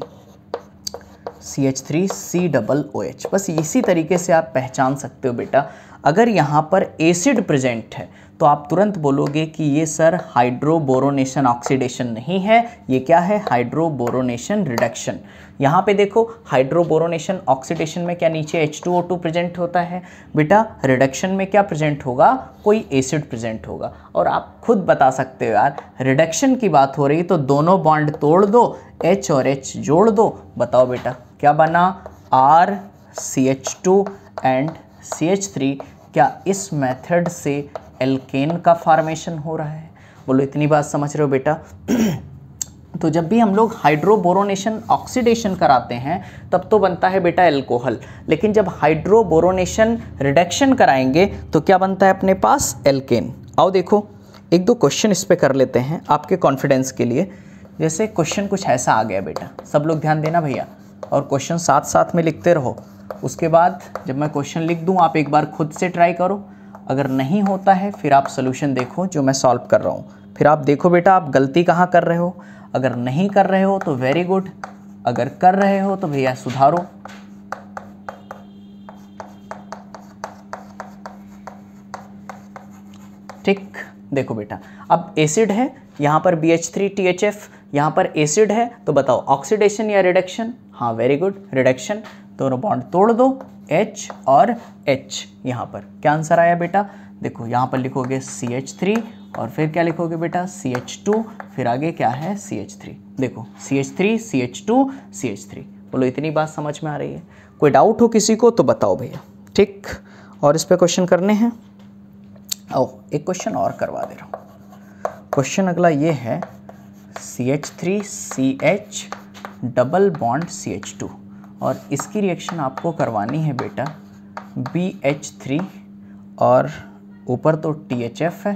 C H three C double O H बस इसी तरीके से आप पहचान सकते हो बेटा अगर यहाँ पर एसिड प्रेजेंट है तो आप तुरंत बोलोगे कि ये सर हाइड्रोबोरोनेशन ऑक्सीडेशन नहीं है ये क्या है हाइड्रोबोरोनेशन रिडक्शन यहाँ पे देखो हाइड्रोबोरोनेशन ऑक्सीडेशन में क्या नीचे H2O2 प्रेजेंट होता है बेटा रिडक्शन में क्या प्रेजेंट होगा कोई एसिड प्रेजेंट होगा और आप खुद बता सकते हो यार रिडक्शन की बात हो रही तो दोनों बॉन्ड तोड़ दो एच और एच जोड़ दो बताओ बेटा क्या बना R C H two and C H three क्या इस मेथड से एल्केन का फार्मेशन हो रहा है बोलो इतनी बात समझ रहे हो बेटा तो जब भी हम लोग हाइड्रोबोरोनेशन ऑक्सीडेशन कराते हैं तब तो बनता है बेटा एल्कोहल लेकिन जब हाइड्रोबोरोनेशन रिडक्शन कराएंगे तो क्या बनता है अपने पास एल्केन आओ देखो एक दो क्वेश्चन इस पर कर लेते हैं आपके कॉन्फिडेंस के लिए जैसे क्वेश्चन कुछ ऐसा आ गया बेटा सब लोग ध्यान देना भैया और क्वेश्चन साथ साथ में लिखते रहो उसके बाद जब मैं क्वेश्चन लिख दूँ आप एक बार खुद से ट्राई करो अगर नहीं होता है फिर आप सोल्यूशन देखो जो मैं सॉल्व कर रहा हूँ फिर आप देखो बेटा आप गलती कहाँ कर रहे हो अगर नहीं कर रहे हो तो वेरी गुड अगर कर रहे हो तो भैया सुधारो ठीक देखो बेटा अब एसिड है यहां पर B H three T H F यहाँ पर एसिड है तो बताओ ऑक्सीडेशन या रिडक्शन हाँ वेरी गुड रिडक्शन दोनों बॉन्ड तोड़ दो एच और एच यहाँ पर क्या आंसर आया बेटा देखो यहाँ पर लिखोगे सी एच थ्री और फिर क्या लिखोगे बेटा सी एच टू फिर आगे क्या है सी एच थ्री देखो C H three C H two C H three बोलो इतनी बात समझ में आ रही है कोई डाउट हो किसी को तो बताओ भैया ठीक और इस पर क्वेश्चन करने हैं ओ एक क्वेश्चन और करवा दे रहा हूँ क्वेश्चन अगला ये है C H three C H double bond C H two और इसकी रिएक्शन आपको करवानी है बेटा बी एच थ्री और ऊपर तो टी एच एफ है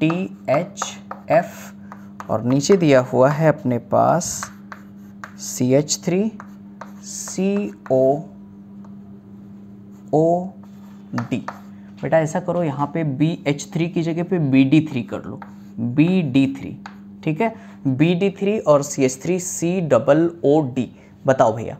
टी एच एफ और नीचे दिया हुआ है अपने पास C H three C O O D बेटा ऐसा करो यहाँ पे बी एच थ्री की जगह पे बी डी थ्री कर लो बी डी थ्री ठीक है बी डी थ्री और C H three C double O D बताओ भैया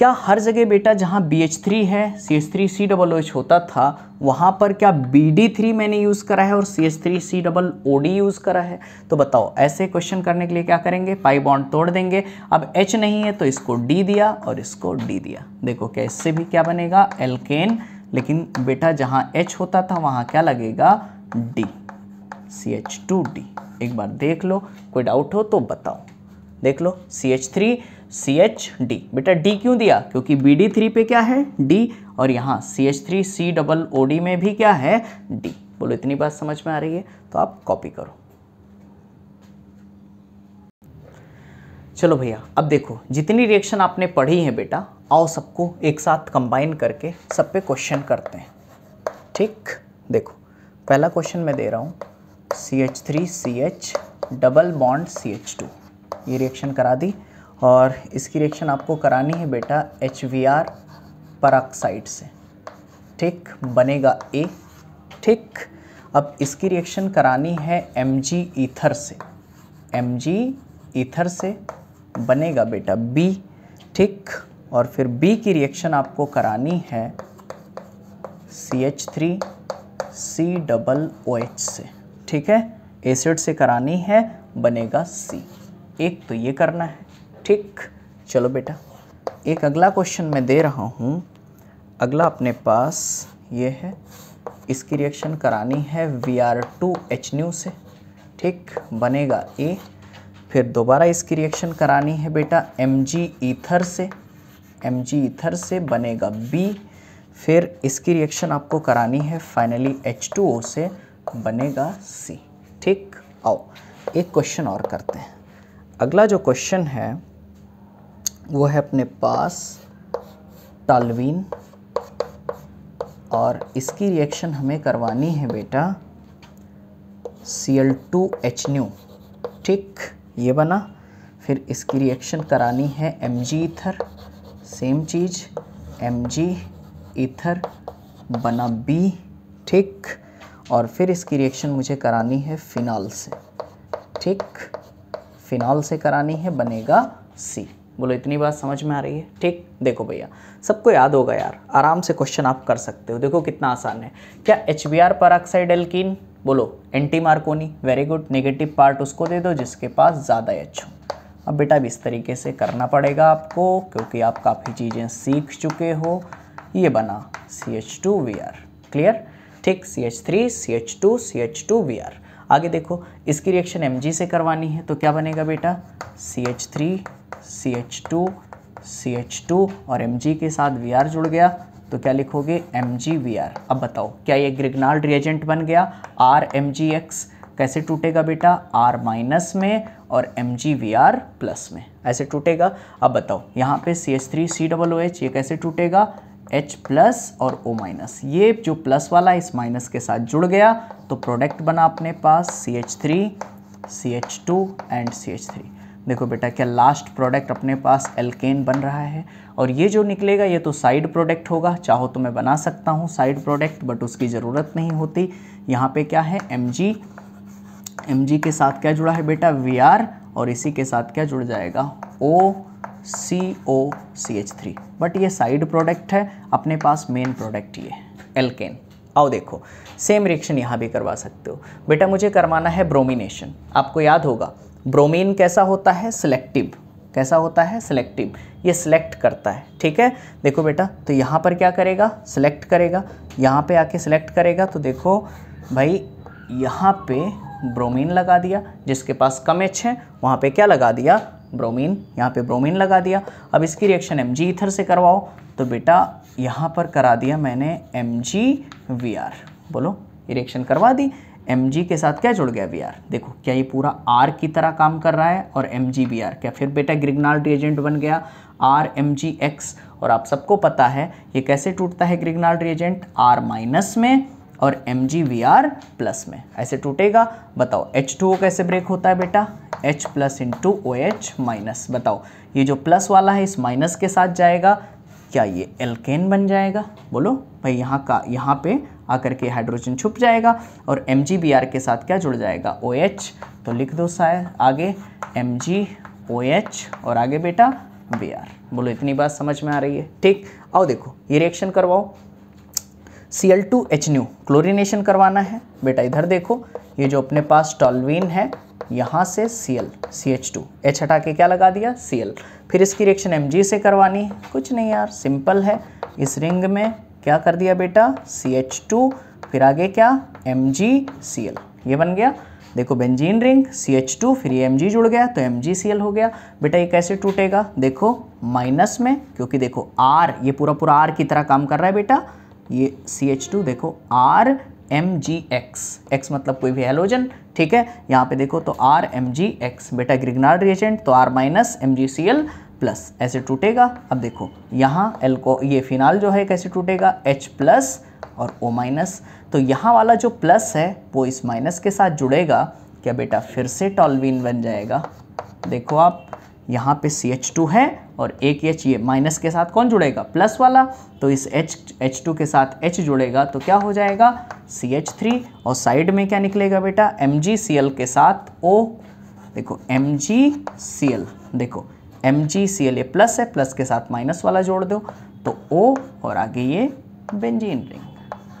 क्या हर जगह बेटा जहाँ बी एच थ्री है C H three C double O H होता था वहाँ पर क्या बी डी थ्री मैंने यूज़ करा है और C H three C double O D use करा है तो बताओ ऐसे क्वेश्चन करने के लिए क्या करेंगे पाई बॉन्ड तोड़ देंगे अब एच नहीं है तो इसको डी दिया और इसको डी दिया देखो क्या इससे भी क्या बनेगा एल्केन लेकिन बेटा जहाँ एच होता था वहाँ क्या लगेगा D C H two D एक बार देख लो कोई डाउट हो तो बताओ देख लो C H three C H D बेटा डी क्यों दिया क्योंकि बी डी थ्री पे क्या है डी और यहाँ C H three C double O D में भी क्या है डी बोलो इतनी बात समझ में आ रही है तो आप कॉपी करो चलो भैया अब देखो जितनी रिएक्शन आपने पढ़ी है बेटा आओ सबको एक साथ कंबाइन करके सब पे क्वेश्चन करते हैं ठीक देखो पहला क्वेश्चन मैं दे रहा हूँ C H three C H double bond C H two ये रिएक्शन करा दी और इसकी रिएक्शन आपको करानी है बेटा एच वी आर पराक्साइड से ठीक बनेगा ए ठीक अब इसकी रिएक्शन करानी है एम जी ईथर से एम जी ईथर से बनेगा बेटा बी ठीक और फिर बी की रिएक्शन आपको करानी है C H three C double O H से ठीक है एसिड से करानी है बनेगा सी एक तो ये करना है ठीक चलो बेटा एक अगला क्वेश्चन मैं दे रहा हूँ अगला अपने पास ये है इसकी रिएक्शन करानी है B R two H nu से ठीक बनेगा ए फिर दोबारा इसकी रिएक्शन करानी है बेटा एम जी ईथर से एम जी ईथर से बनेगा बी फिर इसकी रिएक्शन आपको करानी है फाइनली एच टू ओ से बनेगा सी ठीक आओ एक क्वेश्चन और करते हैं अगला जो क्वेश्चन है वो है अपने पास टालवीन और इसकी रिएक्शन हमें करवानी है बेटा C L two H nu ठीक ये बना फिर इसकी रिएक्शन करानी है एम जी इथर सेम चीज़ एम जी ईथर बना बी ठीक और फिर इसकी रिएक्शन मुझे करानी है फ़िनाल से ठीक फ़िनाल से करानी है बनेगा सी बोलो इतनी बात समझ में आ रही है ठीक देखो भैया सबको याद होगा यार आराम से क्वेश्चन आप कर सकते हो देखो कितना आसान है क्या H B R peroxide alkene बोलो anti Markovnikov very good negative part उसको दे दो जिसके पास ज़्यादा एच हो अब बेटा अब इस तरीके से करना पड़ेगा आपको क्योंकि आप काफ़ी चीज़ें सीख चुके हो ये बना C H two B R clear ठीक C H three C H two C H two B R आगे देखो इसकी रिएक्शन एम जी से करवानी है तो क्या बनेगा बेटा C H three C H two C H two और एम जी के साथ वी आर जुड़ गया तो क्या लिखोगे एम जी वी आर अब बताओ क्या ये ग्रिगनाल्ड रिएजेंट बन गया आर एम जी एक्स कैसे टूटेगा बेटा R माइनस में और M G B R plus में ऐसे टूटेगा अब बताओ यहाँ पे C H three C double O H ये कैसे टूटेगा H प्लस और O माइनस ये जो प्लस वाला इस माइनस के साथ जुड़ गया तो प्रोडक्ट बना अपने पास C H three C H two and C H three देखो बेटा क्या लास्ट प्रोडक्ट अपने पास एल्केन बन रहा है और ये जो निकलेगा ये तो साइड प्रोडक्ट होगा चाहो तो मैं बना सकता हूँ साइड प्रोडक्ट बट उसकी ज़रूरत नहीं होती यहाँ पे क्या है एम जी एम जी के साथ क्या जुड़ा है बेटा वी आर और इसी के साथ क्या जुड़ जाएगा O C O C H three but ये साइड प्रोडक्ट है अपने पास मेन प्रोडक्ट ये एल्केन आओ देखो सेम रिएक्शन यहाँ भी करवा सकते हो बेटा मुझे करवाना है ब्रोमिनेशन आपको याद होगा ब्रोमीन कैसा होता है सिलेक्टिव कैसा होता है सिलेक्टिव ये सिलेक्ट करता है ठीक है देखो बेटा तो यहाँ पर क्या करेगा सिलेक्ट करेगा यहाँ पे आके सिलेक्ट करेगा तो देखो भाई यहाँ पे ब्रोमीन लगा दिया जिसके पास कम एच है वहाँ पे क्या लगा दिया ब्रोमीन यहाँ पे ब्रोमीन लगा दिया अब इसकी रिएक्शन एम जी इथर से करवाओ तो बेटा यहाँ पर करा दिया मैंने एम जी वी आर बोलो रिएक्शन करवा दी एम के साथ क्या जुड़ गया वी देखो क्या ये पूरा आर की तरह काम कर रहा है और एम जी आर क्या फिर बेटा ग्रिगनाल्ट रिएजेंट बन गया आर एम जी एक्स और आप सबको पता है ये कैसे टूटता है ग्रिगनाल्ट रिएजेंट आर माइनस में और M G B R plus में ऐसे टूटेगा बताओ एच टू कैसे ब्रेक होता है बेटा H plus into O H minus बताओ ये जो प्लस वाला है इस माइनस के साथ जाएगा क्या ये एल्केन बन जाएगा बोलो भाई यहाँ का यहाँ पे आकर के हाइड्रोजन छुप जाएगा और एम के साथ क्या जुड़ जाएगा ओ OH, तो लिख दो सा आगे एम जी OH, और आगे बेटा बी बोलो इतनी बात समझ में आ रही है ठीक आओ देखो ये रिएक्शन करवाओ C L two H nu chlorination करवाना है बेटा इधर देखो ये जो अपने पास टॉलवीन है यहाँ से C L C H two H हटा के क्या लगा दिया सी एल फिर इसकी रिएक्शन एम जी से करवानी कुछ नहीं यार सिंपल है इस रिंग में क्या कर दिया बेटा सी एच टू फिर आगे क्या एम जी सी एल ये बन गया देखो benzene ring C H two फिर ये एम जी जुड़ गया तो एम जी सी एल हो गया बेटा ये कैसे टूटेगा देखो माइनस में क्योंकि देखो आर ये पूरा पूरा आर की तरह काम कर रहा है बेटा ये सी एच टू देखो R M G X X मतलब कोई भी हेलोजन ठीक है यहाँ पे देखो तो आर एम जी एक्स बेटा ग्रिगनार रिएजेंट तो R minus M G C L plus ऐसे टूटेगा अब देखो यहाँ एल्को ये फिनाल जो है कैसे टूटेगा H प्लस और O माइनस तो यहाँ वाला जो प्लस है वो इस माइनस के साथ जुड़ेगा क्या बेटा फिर से टॉलविन बन जाएगा देखो आप यहाँ पे सी एच टू है और एक एच ये माइनस के साथ कौन जुड़ेगा प्लस वाला तो इस एच एच टू के साथ एच जुड़ेगा तो क्या हो जाएगा सी एच थ्री और साइड में क्या निकलेगा बेटा एम जी सी एल के साथ ओ देखो एम जी सी एल देखो M G C L a plus है प्लस के साथ माइनस वाला जोड़ दो तो ओ और आगे ये बेंजीन रिंग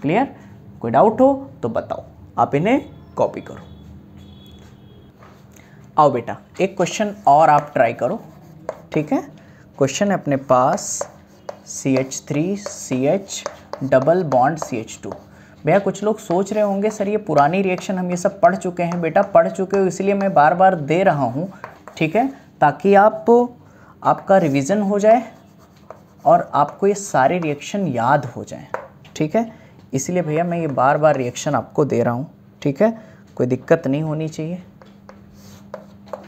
क्लियर कोई डाउट हो तो बताओ आप इन्हें कॉपी करो आओ बेटा एक क्वेश्चन और आप ट्राई करो ठीक है क्वेश्चन है अपने पास C H three C H double bond C H two भैया कुछ लोग सोच रहे होंगे सर ये पुरानी रिएक्शन हम ये सब पढ़ चुके हैं बेटा पढ़ चुके हो इसलिए मैं बार बार दे रहा हूँ ठीक है ताकि आप आपका रिवीजन हो जाए और आपको ये सारे रिएक्शन याद हो जाए ठीक है इसलिए भैया मैं ये बार बार रिएक्शन आपको दे रहा हूँ ठीक है कोई दिक्कत नहीं होनी चाहिए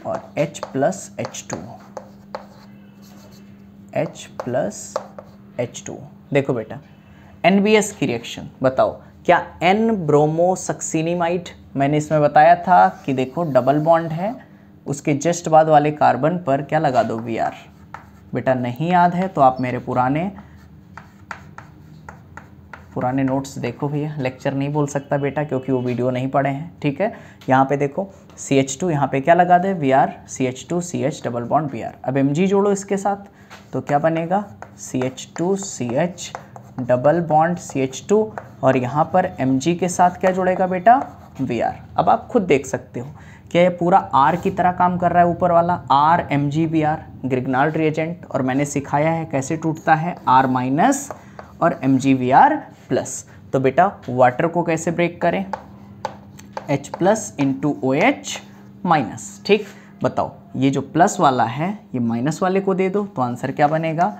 और H plus H two H plus H two देखो बेटा एन की रिएक्शन बताओ क्या एन ब्रोमो सक्सीनीमाइट मैंने इसमें बताया था कि देखो डबल बॉन्ड है उसके जस्ट बाद वाले कार्बन पर क्या लगा दो वी आर बेटा नहीं याद है तो आप मेरे पुराने पुराने नोट्स देखो भैया लेक्चर नहीं बोल सकता बेटा क्योंकि वो वीडियो नहीं पढ़े हैं ठीक है यहाँ पे देखो सी एच टू यहाँ पर क्या लगा दे B R C H two C H double bond B R अब एम जी जोड़ो इसके साथ तो क्या बनेगा C H two C H double bond C H two और यहाँ पर एम जी के साथ क्या जुड़ेगा बेटा वी आर अब आप खुद देख सकते हो क्या ये पूरा आर की तरह काम कर रहा है ऊपर वाला R M G B R Grignard reagent और मैंने सिखाया है कैसे टूटता है आर माइनस और M G B R plus तो बेटा वाटर को कैसे ब्रेक करें H plus into O H minus ठीक बताओ ये जो प्लस वाला है ये माइनस वाले को दे दो तो आंसर क्या बनेगा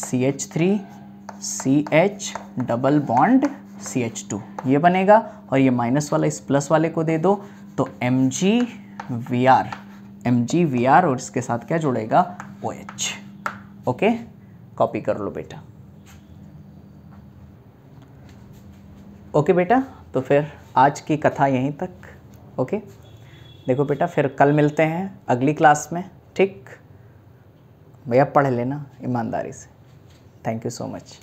C H three C H double bond C H two ये बनेगा और ये माइनस वाला इस प्लस वाले को दे दो तो M G B R M G B R और इसके साथ क्या जुड़ेगा ओ एच ओके कॉपी कर लो बेटा ओके बेटा तो फिर आज की कथा यहीं तक ओके देखो बेटा फिर कल मिलते हैं अगली क्लास में ठीक भैया पढ़ लेना ईमानदारी से थैंक यू सो मच